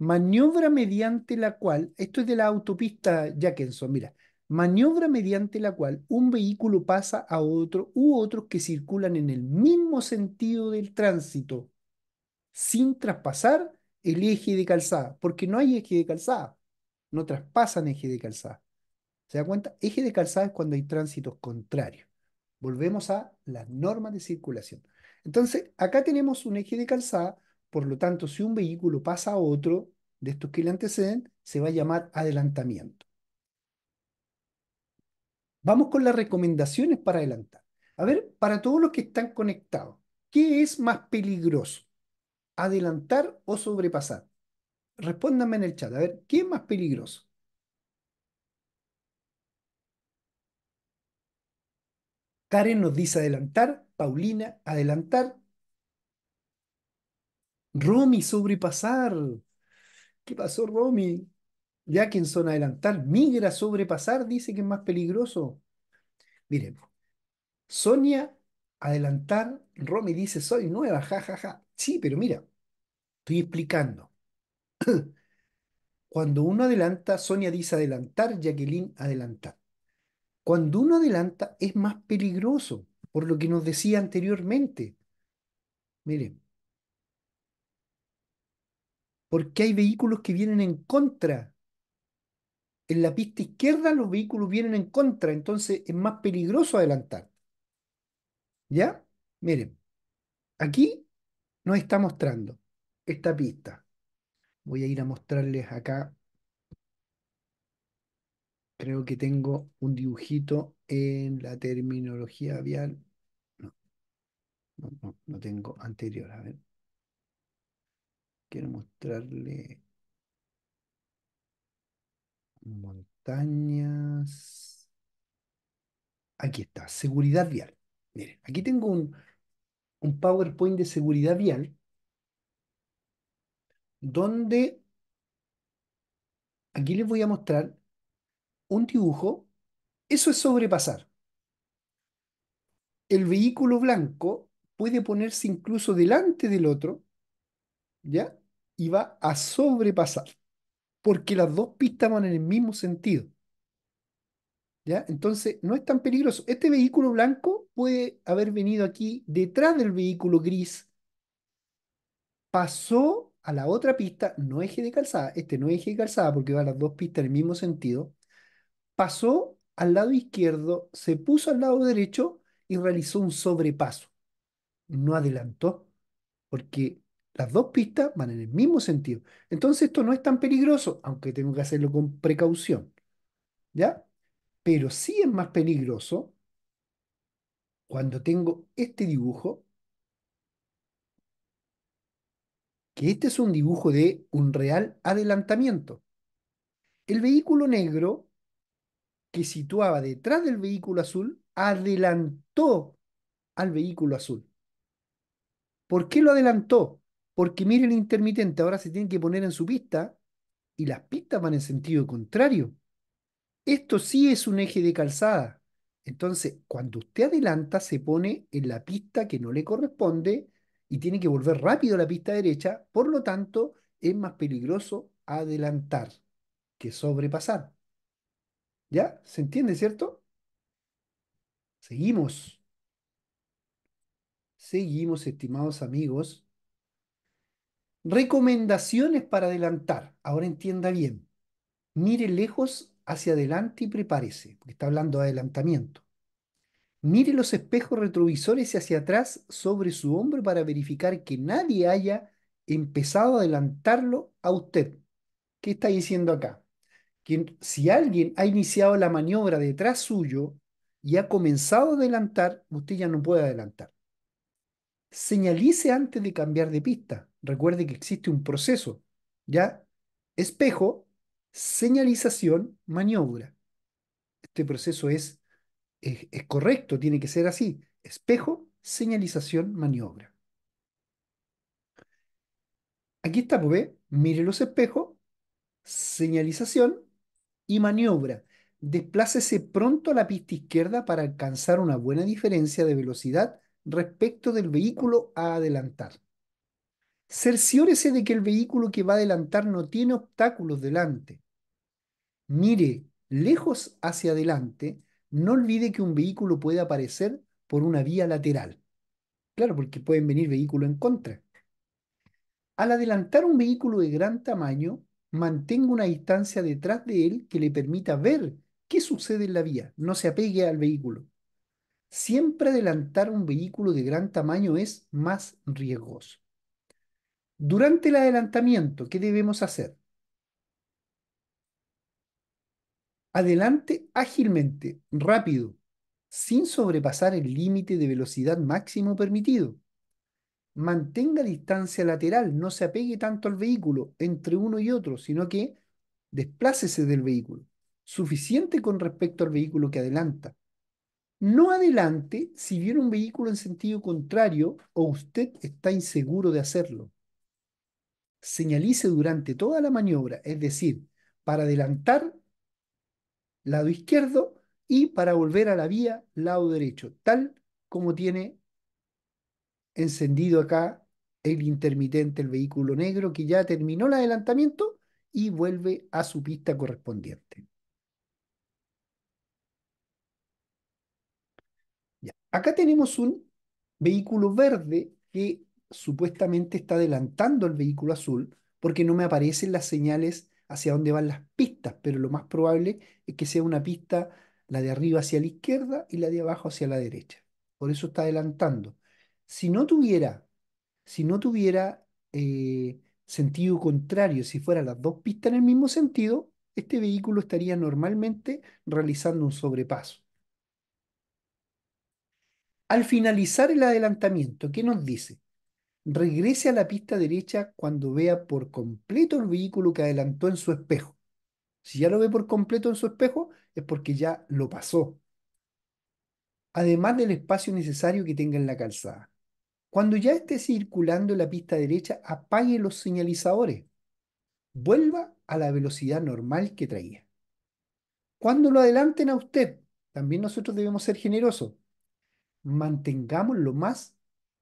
maniobra mediante la cual, esto es de la autopista Jackenson, mira, maniobra mediante la cual un vehículo pasa a otro u otros que circulan en el mismo sentido del tránsito, sin traspasar el eje de calzada, porque no hay eje de calzada, no traspasan eje de calzada. ¿Se da cuenta? Eje de calzada es cuando hay tránsitos contrarios. Volvemos a las normas de circulación. Entonces, acá tenemos un eje de calzada por lo tanto, si un vehículo pasa a otro de estos que le anteceden, se va a llamar adelantamiento. Vamos con las recomendaciones para adelantar. A ver, para todos los que están conectados, ¿qué es más peligroso? ¿Adelantar o sobrepasar? Respóndanme en el chat. A ver, ¿qué es más peligroso? Karen nos dice adelantar, Paulina, adelantar, Romy, sobrepasar. ¿Qué pasó, Romy? son adelantar. Migra, sobrepasar, dice que es más peligroso. Miren, Sonia, adelantar. Romy dice, soy nueva, jajaja. Ja, ja. Sí, pero mira, estoy explicando. Cuando uno adelanta, Sonia dice adelantar, Jacqueline adelantar. Cuando uno adelanta es más peligroso, por lo que nos decía anteriormente. Miren, porque hay vehículos que vienen en contra. En la pista izquierda los vehículos vienen en contra, entonces es más peligroso adelantar. ¿Ya? Miren, aquí nos está mostrando esta pista. Voy a ir a mostrarles acá. Creo que tengo un dibujito en la terminología vial. no, no tengo anterior. A ver quiero mostrarle montañas. Aquí está, seguridad vial. Miren, aquí tengo un, PowerPoint de seguridad vial donde aquí les voy a mostrar un dibujo. Eso es sobrepasar. El vehículo blanco puede ponerse incluso delante del otro, ¿ya? y va a sobrepasar, porque las dos pistas van en el mismo sentido. ¿Ya? Entonces, no es tan peligroso. Este vehículo blanco puede haber venido aquí detrás del vehículo gris, pasó a la otra pista, no eje de calzada, este no eje de calzada porque van las dos pistas en el mismo sentido, pasó al lado izquierdo, se puso al lado derecho y realizó un sobrepaso. No adelantó, porque las dos pistas van en el mismo sentido. Entonces esto no es tan peligroso, aunque tengo que hacerlo con precaución. ¿Ya? Pero sí es más peligroso cuando tengo este dibujo, que este es un dibujo de un real adelantamiento. El vehículo negro que situaba detrás del vehículo azul adelantó al vehículo azul. ¿Por qué lo adelantó? Porque mire el intermitente, ahora se tiene que poner en su pista y las pistas van en sentido contrario. Esto sí es un eje de calzada. Entonces, cuando usted adelanta, se pone en la pista que no le corresponde y tiene que volver rápido a la pista derecha. Por lo tanto, es más peligroso adelantar que sobrepasar. ¿Ya? ¿Se entiende, cierto? Seguimos. Seguimos, estimados amigos. Recomendaciones para adelantar. Ahora entienda bien. Mire lejos hacia adelante y prepárese, porque está hablando de adelantamiento. Mire los espejos retrovisores y hacia atrás sobre su hombro para verificar que nadie haya empezado a adelantarlo a usted. ¿Qué está diciendo acá? Que si alguien ha iniciado la maniobra detrás suyo y ha comenzado a adelantar, usted ya no puede adelantar. Señalice antes de cambiar de pista Recuerde que existe un proceso, ¿ya? Espejo, señalización, maniobra. Este proceso es, es, correcto, tiene que ser así. Espejo, señalización, maniobra. Aquí está, pues, ¿ve? Mire los espejos, señalización y maniobra. Desplácese pronto a la pista izquierda para alcanzar una buena diferencia de velocidad respecto del vehículo a adelantar. Cerciórese de que el vehículo que va a adelantar no tiene obstáculos delante. Mire lejos hacia adelante, no olvide que un vehículo puede aparecer por una vía lateral. Claro, porque pueden venir vehículos en contra. Al adelantar un vehículo de gran tamaño, mantenga una distancia detrás de él que le permita ver qué sucede en la vía. No se apegue al vehículo. Siempre adelantar un vehículo de gran tamaño es más riesgoso. Durante el adelantamiento, ¿qué debemos hacer? Adelante ágilmente, rápido, sin sobrepasar el límite de velocidad máximo permitido. Mantenga distancia lateral, no se apegue tanto al vehículo entre uno y otro, sino que desplácese del vehículo, suficiente con respecto al vehículo que adelanta. No adelante si viene un vehículo en sentido contrario o usted está inseguro de hacerlo señalice durante toda la maniobra, es decir, para adelantar lado izquierdo y para volver a la vía lado derecho, tal como tiene encendido acá el intermitente, el vehículo negro que ya terminó el adelantamiento y vuelve a su pista correspondiente. Acá tenemos un vehículo verde que supuestamente está adelantando el vehículo azul porque no me aparecen las señales hacia dónde van las pistas, pero lo más probable es que sea una pista la de arriba hacia la izquierda y la de abajo hacia la derecha. Por eso está adelantando. Si no tuviera, si no tuviera eh, sentido contrario, si fueran las dos pistas en el mismo sentido, este vehículo estaría normalmente realizando un sobrepaso. Al finalizar el adelantamiento, ¿qué nos dice? regrese a la pista derecha cuando vea por completo el vehículo que adelantó en su espejo. Si ya lo ve por completo en su espejo, es porque ya lo pasó. Además del espacio necesario que tenga en la calzada. Cuando ya esté circulando en la pista derecha, apague los señalizadores. Vuelva a la velocidad normal que traía. Cuando lo adelanten a usted, también nosotros debemos ser generosos. Mantengamos lo más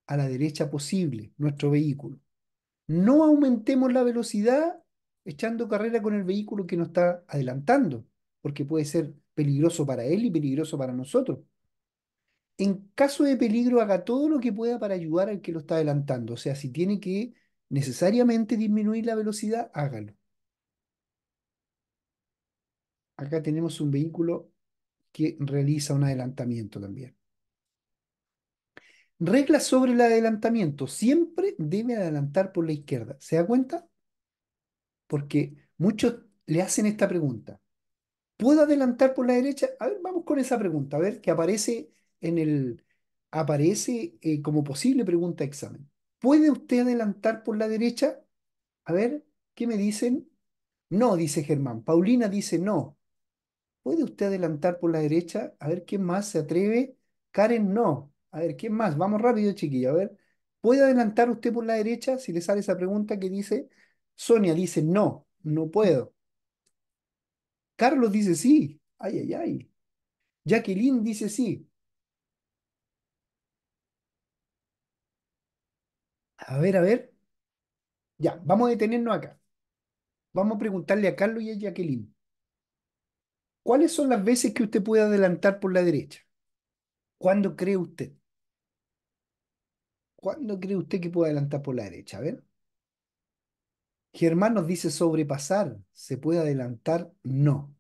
a la derecha posible nuestro vehículo. No aumentemos la velocidad echando carrera con el vehículo que nos está adelantando, porque puede ser peligroso para él y peligroso para nosotros. En caso de peligro, haga todo lo que pueda para ayudar al que lo está adelantando. O sea, si tiene que necesariamente disminuir la velocidad, hágalo. Acá tenemos un vehículo que realiza un adelantamiento también. Regla sobre el adelantamiento. Siempre debe adelantar por la izquierda. ¿Se da cuenta? Porque muchos le hacen esta pregunta. ¿Puedo adelantar por la derecha? A ver, vamos con esa pregunta. A ver, que aparece en el aparece eh, como posible pregunta de examen. ¿Puede usted adelantar por la derecha? A ver, ¿qué me dicen? No, dice Germán. Paulina dice no. ¿Puede usted adelantar por la derecha? A ver, ¿quién más se atreve? Karen, no. A ver, ¿quién más? Vamos rápido, chiquillo. A ver, ¿puede adelantar usted por la derecha si le sale esa pregunta que dice, Sonia dice, no, no puedo. Carlos dice, sí. Ay, ay, ay. Jacqueline dice, sí. A ver, a ver. Ya, vamos a detenernos acá. Vamos a preguntarle a Carlos y a Jacqueline. ¿Cuáles son las veces que usted puede adelantar por la derecha? ¿Cuándo cree usted? ¿Cuándo cree usted que puede adelantar por la derecha? A ver. Germán nos dice sobrepasar. ¿Se puede adelantar? No.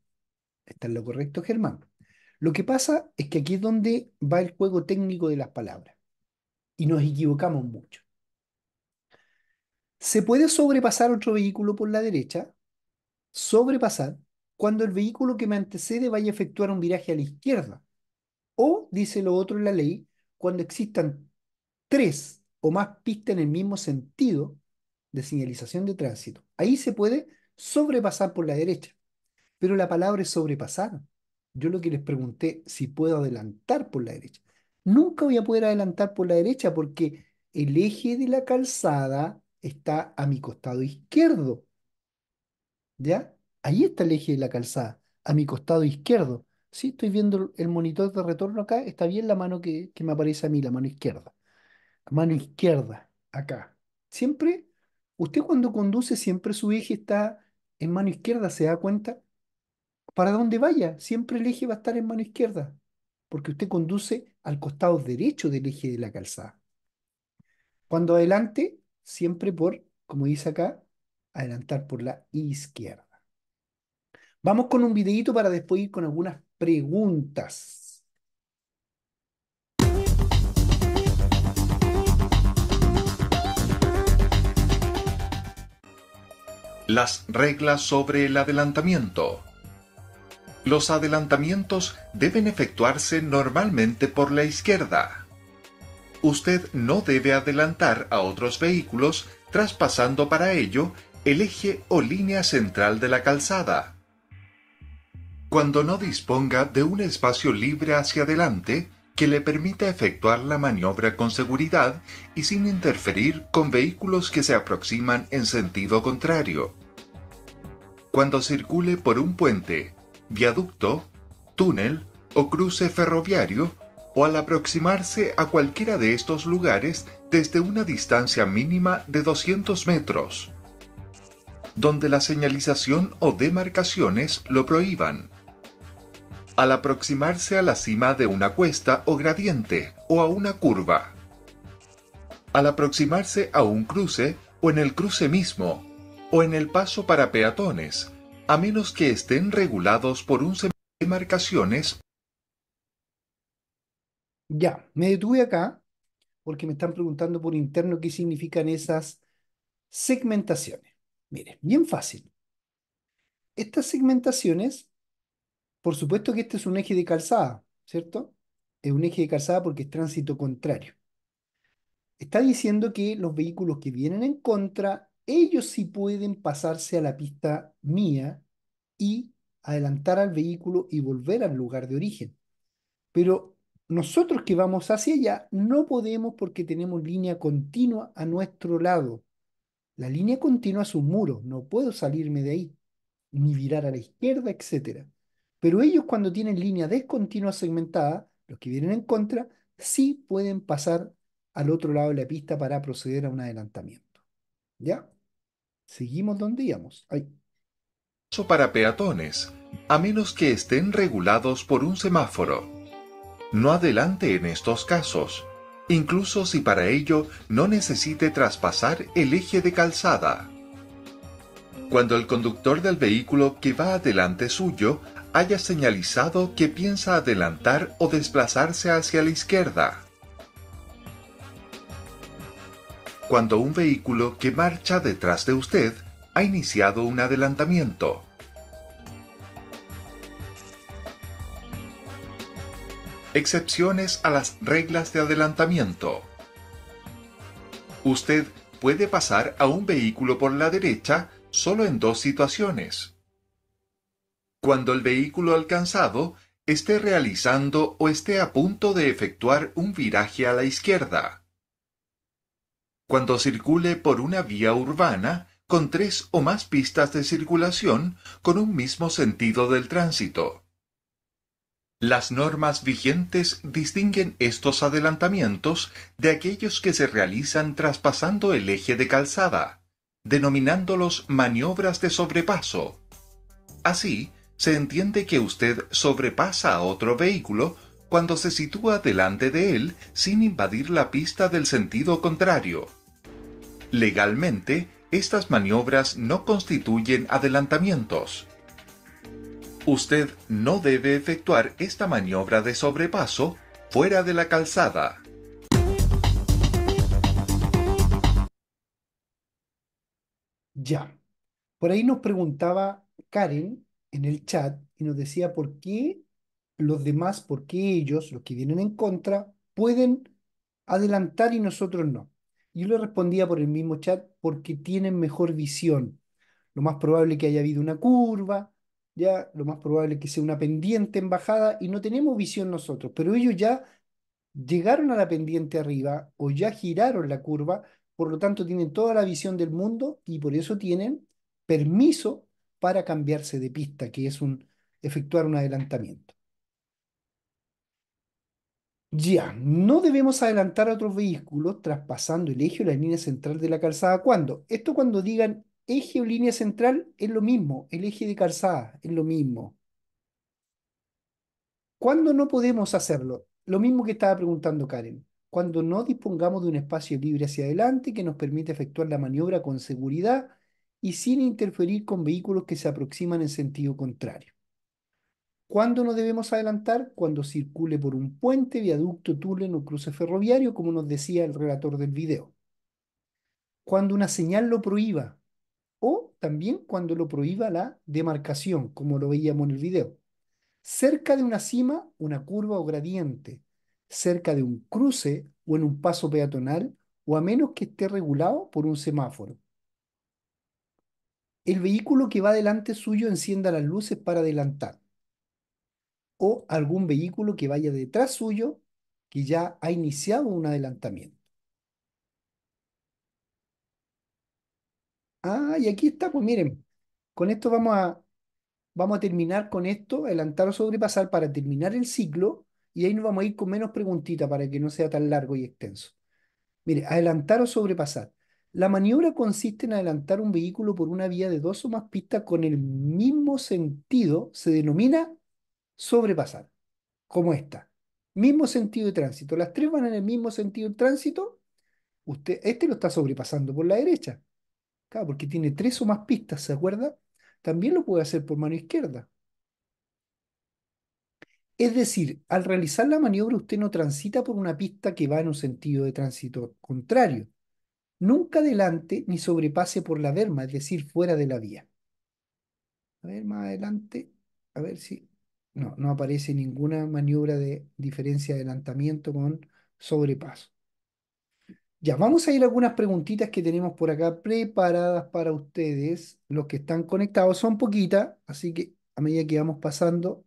Está en lo correcto, Germán. Lo que pasa es que aquí es donde va el juego técnico de las palabras. Y nos equivocamos mucho. ¿Se puede sobrepasar otro vehículo por la derecha? Sobrepasar cuando el vehículo que me antecede vaya a efectuar un viraje a la izquierda. O, dice lo otro en la ley, cuando existan tres o más pistas en el mismo sentido de señalización de tránsito. Ahí se puede sobrepasar por la derecha. Pero la palabra es sobrepasar. Yo lo que les pregunté, si puedo adelantar por la derecha. Nunca voy a poder adelantar por la derecha porque el eje de la calzada está a mi costado izquierdo. ¿Ya? Ahí está el eje de la calzada, a mi costado izquierdo. Sí, estoy viendo el monitor de retorno acá, está bien la mano que, me aparece a mí, la mano izquierda. mano izquierda, acá. Siempre, usted cuando conduce, siempre su eje está en mano izquierda, ¿se da cuenta? Para donde vaya, siempre el eje va a estar en mano izquierda, porque usted conduce al costado derecho del eje de la calzada. Cuando adelante, siempre por, como dice acá, adelantar por la izquierda. Vamos con un videito para después ir con algunas preguntas. Las reglas sobre el adelantamiento. Los adelantamientos deben efectuarse normalmente por la izquierda. Usted no debe adelantar a otros vehículos traspasando para ello el eje o línea central de la calzada cuando no disponga de un espacio libre hacia adelante que le permita efectuar la maniobra con seguridad y sin interferir con vehículos que se aproximan en sentido contrario. Cuando circule por un puente, viaducto, túnel o cruce ferroviario, o al aproximarse a cualquiera de estos lugares desde una distancia mínima de 200 metros, donde la señalización o demarcaciones lo prohíban al aproximarse a la cima de una cuesta o gradiente o a una curva. Al aproximarse a un cruce o en el cruce mismo o en el paso para peatones, a menos que estén regulados por un semáforo. de marcaciones. Ya, me detuve acá porque me están preguntando por interno qué significan esas segmentaciones. Mire, bien fácil. Estas segmentaciones por supuesto que este es un eje de calzada, ¿cierto? Es un eje de calzada porque es tránsito contrario. Está diciendo que los vehículos que vienen en contra, ellos sí pueden pasarse a la pista mía y adelantar al vehículo y volver al lugar de origen. Pero nosotros que vamos hacia allá no podemos porque tenemos línea continua a nuestro lado. La línea continua es un muro, no puedo salirme de ahí, ni virar a la izquierda, etcétera pero ellos cuando tienen línea descontinua segmentada, los que vienen en contra, sí pueden pasar al otro lado de la pista para proceder a un adelantamiento. ¿Ya? Seguimos donde íbamos. Ahí. Para peatones, a menos que estén regulados por un semáforo. No adelante en estos casos, incluso si para ello no necesite traspasar el eje de calzada. Cuando el conductor del vehículo que va adelante suyo haya señalizado que piensa adelantar o desplazarse hacia la izquierda. Cuando un vehículo que marcha detrás de usted ha iniciado un adelantamiento. Excepciones a las reglas de adelantamiento. Usted puede pasar a un vehículo por la derecha solo en dos situaciones cuando el vehículo alcanzado esté realizando o esté a punto de efectuar un viraje a la izquierda. Cuando circule por una vía urbana con tres o más pistas de circulación con un mismo sentido del tránsito. Las normas vigentes distinguen estos adelantamientos de aquellos que se realizan traspasando el eje de calzada, denominándolos maniobras de sobrepaso. Así, se entiende que usted sobrepasa a otro vehículo cuando se sitúa delante de él sin invadir la pista del sentido contrario. Legalmente, estas maniobras no constituyen adelantamientos. Usted no debe efectuar esta maniobra de sobrepaso fuera de la calzada. Ya. Por ahí nos preguntaba Karen en el chat y nos decía por qué los demás, por qué ellos, los que vienen en contra, pueden adelantar y nosotros no. Yo le respondía por el mismo chat porque tienen mejor visión. Lo más probable que haya habido una curva, ya lo más probable que sea una pendiente en bajada y no tenemos visión nosotros, pero ellos ya llegaron a la pendiente arriba o ya giraron la curva, por lo tanto tienen toda la visión del mundo y por eso tienen permiso para cambiarse de pista, que es un, efectuar un adelantamiento. Ya, no debemos adelantar a otros vehículos traspasando el eje o la línea central de la calzada. ¿Cuándo? Esto cuando digan eje o línea central es lo mismo, el eje de calzada es lo mismo. ¿Cuándo no podemos hacerlo? Lo mismo que estaba preguntando Karen. Cuando no dispongamos de un espacio libre hacia adelante que nos permite efectuar la maniobra con seguridad y sin interferir con vehículos que se aproximan en sentido contrario. ¿Cuándo nos debemos adelantar? Cuando circule por un puente, viaducto, túnel o cruce ferroviario, como nos decía el relator del video. Cuando una señal lo prohíba o también cuando lo prohíba la demarcación, como lo veíamos en el video. Cerca de una cima, una curva o gradiente, cerca de un cruce o en un paso peatonal o a menos que esté regulado por un semáforo el vehículo que va delante suyo encienda las luces para adelantar. O algún vehículo que vaya detrás suyo que ya ha iniciado un adelantamiento. Ah, y aquí está, pues miren, con esto vamos a, vamos a terminar con esto, adelantar o sobrepasar para terminar el ciclo y ahí nos vamos a ir con menos preguntitas para que no sea tan largo y extenso. Mire, adelantar o sobrepasar. La maniobra consiste en adelantar un vehículo por una vía de dos o más pistas con el mismo sentido, se denomina sobrepasar, como esta. Mismo sentido de tránsito. Las tres van en el mismo sentido de tránsito. Usted, este lo está sobrepasando por la derecha. Claro, porque tiene tres o más pistas, ¿se acuerda? También lo puede hacer por mano izquierda. Es decir, al realizar la maniobra usted no transita por una pista que va en un sentido de tránsito contrario, nunca adelante ni sobrepase por la verma, es decir, fuera de la vía. A ver, más adelante, a ver si... No, no aparece ninguna maniobra de diferencia de adelantamiento con sobrepaso. Ya, vamos a ir a algunas preguntitas que tenemos por acá preparadas para ustedes. Los que están conectados son poquitas, así que a medida que vamos pasando,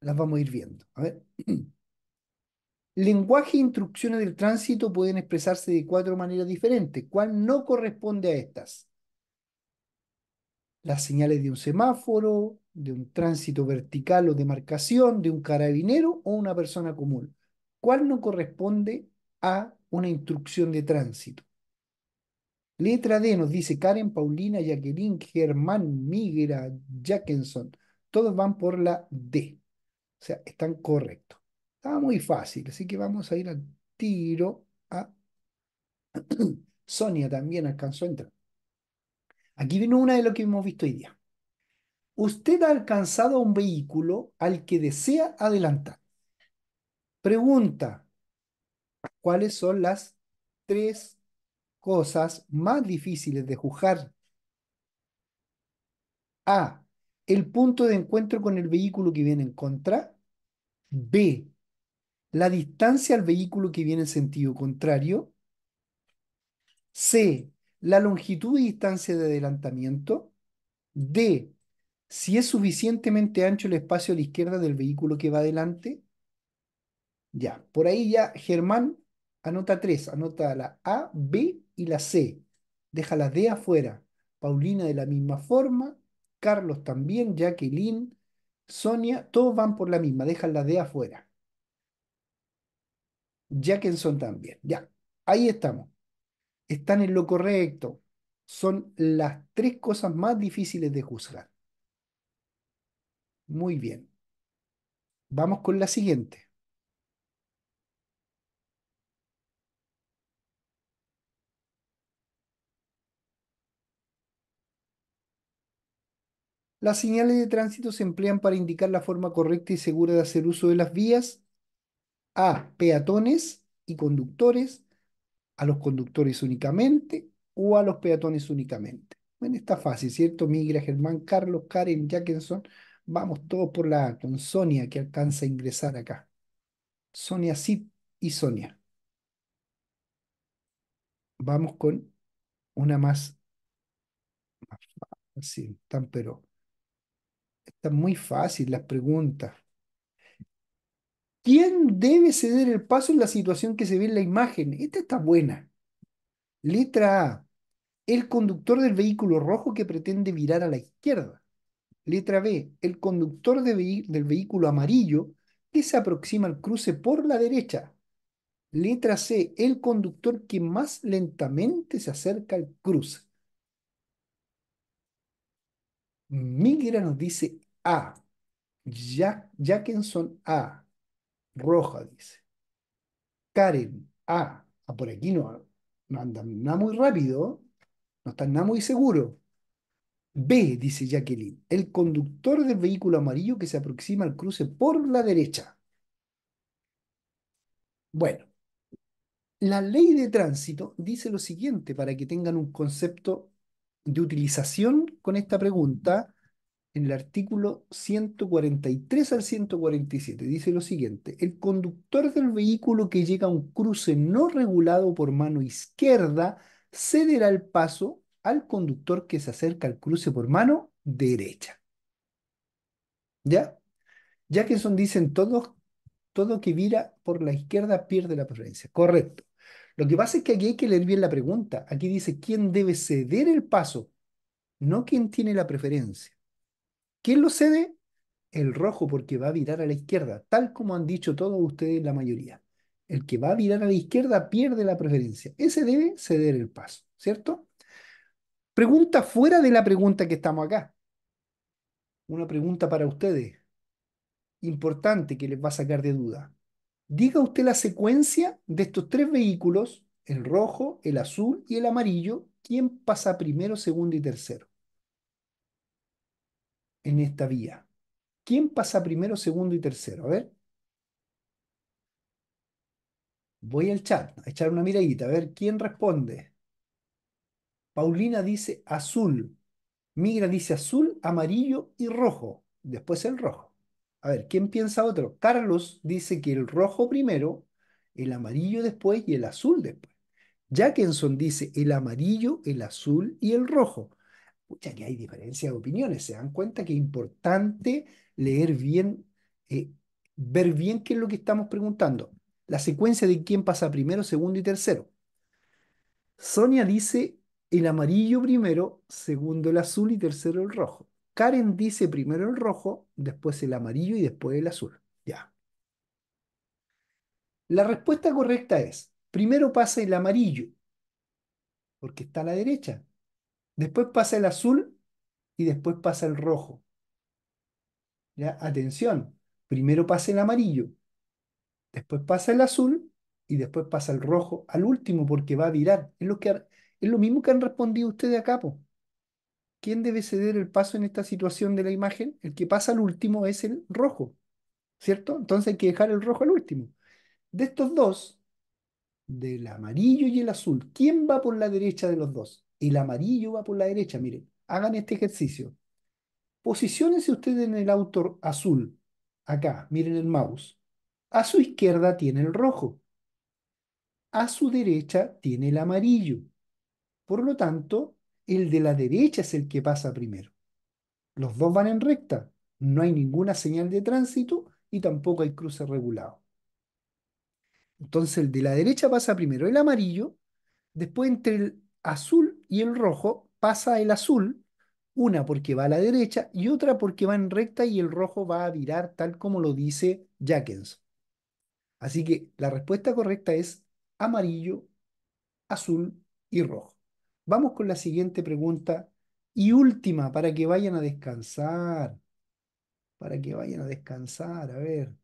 las vamos a ir viendo. A ver. Lenguaje e instrucciones del tránsito pueden expresarse de cuatro maneras diferentes. ¿Cuál no corresponde a estas? Las señales de un semáforo, de un tránsito vertical o demarcación, de un carabinero o una persona común. ¿Cuál no corresponde a una instrucción de tránsito? Letra D nos dice Karen, Paulina, Jacqueline, Germán, Migra, Jackenson. Todos van por la D. O sea, están correctos. Está muy fácil, así que vamos a ir al tiro a... Sonia también alcanzó a entrar. Aquí viene una de lo que hemos visto hoy día. Usted ha alcanzado un vehículo al que desea adelantar. Pregunta, ¿cuáles son las tres cosas más difíciles de juzgar? A, el punto de encuentro con el vehículo que viene en contra. B, la distancia al vehículo que viene en sentido contrario. C, la longitud y distancia de adelantamiento. D, si es suficientemente ancho el espacio a la izquierda del vehículo que va adelante. Ya, por ahí ya Germán anota tres, anota la A, B y la C. Deja la D afuera. Paulina de la misma forma, Carlos también, Jacqueline, Sonia, todos van por la misma, dejan la D afuera. Jackenson también. Ya, ahí estamos. Están en lo correcto. Son las tres cosas más difíciles de juzgar. Muy bien. Vamos con la siguiente. Las señales de tránsito se emplean para indicar la forma correcta y segura de hacer uso de las vías a peatones y conductores, a los conductores únicamente o a los peatones únicamente. Bueno, está fácil, ¿cierto? Migra, Germán, Carlos, Karen, Jackson Vamos todos por la con Sonia que alcanza a ingresar acá. Sonia sí y Sonia. Vamos con una más, más pero. Están muy fácil las preguntas. ¿Quién debe ceder el paso en la situación que se ve en la imagen? Esta está buena. Letra A. El conductor del vehículo rojo que pretende virar a la izquierda. Letra B. El conductor del vehículo amarillo que se aproxima al cruce por la derecha. Letra C. El conductor que más lentamente se acerca al cruce. Migra nos dice A. Jack, Jackenson A roja, dice. Karen, A, ah, por aquí no, no andan nada muy rápido, no están nada muy seguro. B, dice Jacqueline, el conductor del vehículo amarillo que se aproxima al cruce por la derecha. Bueno, la ley de tránsito dice lo siguiente para que tengan un concepto de utilización con esta pregunta en el artículo 143 al 147. Dice lo siguiente, el conductor del vehículo que llega a un cruce no regulado por mano izquierda cederá el paso al conductor que se acerca al cruce por mano derecha. ¿Ya? Ya que son, dicen todos, todo que vira por la izquierda pierde la preferencia. Correcto. Lo que pasa es que aquí hay que leer bien la pregunta. Aquí dice quién debe ceder el paso, no quién tiene la preferencia. ¿Quién lo cede? El rojo, porque va a virar a la izquierda, tal como han dicho todos ustedes, la mayoría. El que va a virar a la izquierda pierde la preferencia. Ese debe ceder el paso, ¿cierto? Pregunta fuera de la pregunta que estamos acá. Una pregunta para ustedes, importante que les va a sacar de duda. Diga usted la secuencia de estos tres vehículos, el rojo, el azul y el amarillo, quién pasa primero, segundo y tercero en esta vía. ¿Quién pasa primero, segundo y tercero? A ver. Voy al chat a echar una miradita, a ver quién responde. Paulina dice azul. Migra dice azul, amarillo y rojo. Después el rojo. A ver, ¿quién piensa otro? Carlos dice que el rojo primero, el amarillo después y el azul después. Jackenson dice el amarillo, el azul y el rojo pucha que hay diferencias de opiniones, se dan cuenta que es importante leer bien, eh, ver bien qué es lo que estamos preguntando, la secuencia de quién pasa primero, segundo y tercero. Sonia dice el amarillo primero, segundo el azul y tercero el rojo. Karen dice primero el rojo, después el amarillo y después el azul. Ya. La respuesta correcta es, primero pasa el amarillo, porque está a la derecha. Después pasa el azul y después pasa el rojo. ¿Ya? Atención, primero pasa el amarillo, después pasa el azul y después pasa el rojo al último porque va a virar. Es lo, que, es lo mismo que han respondido ustedes acá. Capo ¿Quién debe ceder el paso en esta situación de la imagen? El que pasa al último es el rojo, ¿cierto? Entonces hay que dejar el rojo al último. De estos dos, del amarillo y el azul, ¿quién va por la derecha de los dos? el amarillo va por la derecha. Miren, hagan este ejercicio. Posiciónense ustedes en el autor azul, acá, miren el mouse. A su izquierda tiene el rojo. A su derecha tiene el amarillo. Por lo tanto, el de la derecha es el que pasa primero. Los dos van en recta, no hay ninguna señal de tránsito y tampoco hay cruce regulado. Entonces el de la derecha pasa primero el amarillo, después entre el azul y el rojo pasa el azul, una porque va a la derecha y otra porque va en recta y el rojo va a virar tal como lo dice Jackens. Así que la respuesta correcta es amarillo, azul y rojo. Vamos con la siguiente pregunta y última para que vayan a descansar. Para que vayan a descansar, a ver.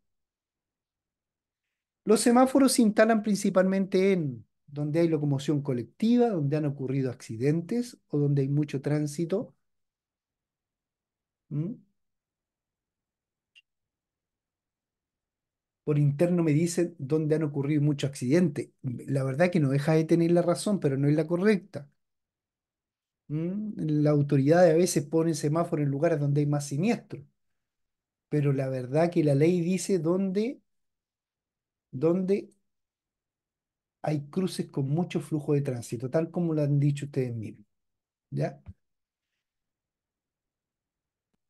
Los semáforos se instalan principalmente en donde hay locomoción colectiva, donde han ocurrido accidentes o donde hay mucho tránsito. ¿Mm? Por interno me dicen donde han ocurrido muchos accidentes. La verdad que no deja de tener la razón, pero no es la correcta. ¿Mm? La autoridad a veces pone semáforo en lugares donde hay más siniestro Pero la verdad que la ley dice ¿Dónde? donde hay cruces con mucho flujo de tránsito, tal como lo han dicho ustedes mismos. ¿Ya?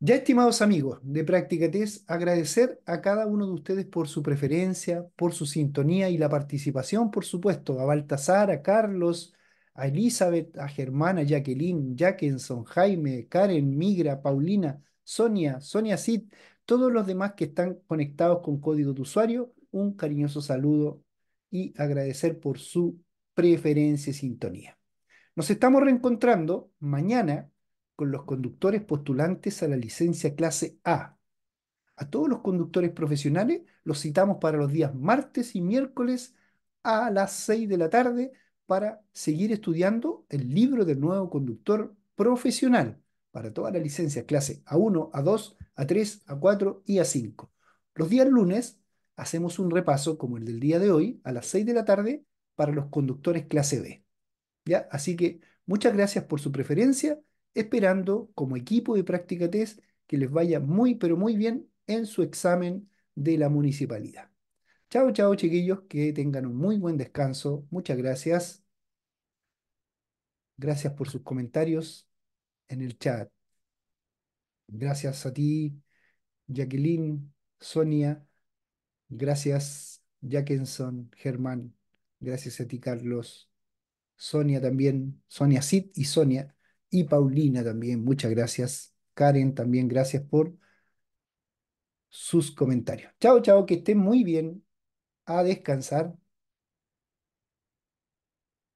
Ya, estimados amigos de Práctica Practicates, agradecer a cada uno de ustedes por su preferencia, por su sintonía y la participación, por supuesto, a Baltasar, a Carlos, a Elizabeth, a Germana, Jacqueline, Jackenson, Jaime, Karen, Migra, Paulina, Sonia, Sonia Sid, todos los demás que están conectados con código de usuario, un cariñoso saludo y agradecer por su preferencia y sintonía. Nos estamos reencontrando mañana con los conductores postulantes a la licencia clase A. A todos los conductores profesionales los citamos para los días martes y miércoles a las 6 de la tarde para seguir estudiando el libro del nuevo conductor profesional para toda la licencia clase A1, A2, A3, A4 y A5. Los días lunes hacemos un repaso como el del día de hoy a las 6 de la tarde para los conductores clase B. ¿Ya? Así que muchas gracias por su preferencia, esperando como equipo de práctica test que les vaya muy pero muy bien en su examen de la municipalidad. Chao, chao chiquillos, que tengan un muy buen descanso. Muchas gracias. Gracias por sus comentarios en el chat. Gracias a ti, Jacqueline, Sonia. Gracias, Jackenson, Germán. Gracias a ti, Carlos. Sonia también, Sonia Sid y Sonia. Y Paulina también, muchas gracias. Karen también, gracias por sus comentarios. Chao, chao, que estén muy bien. A descansar.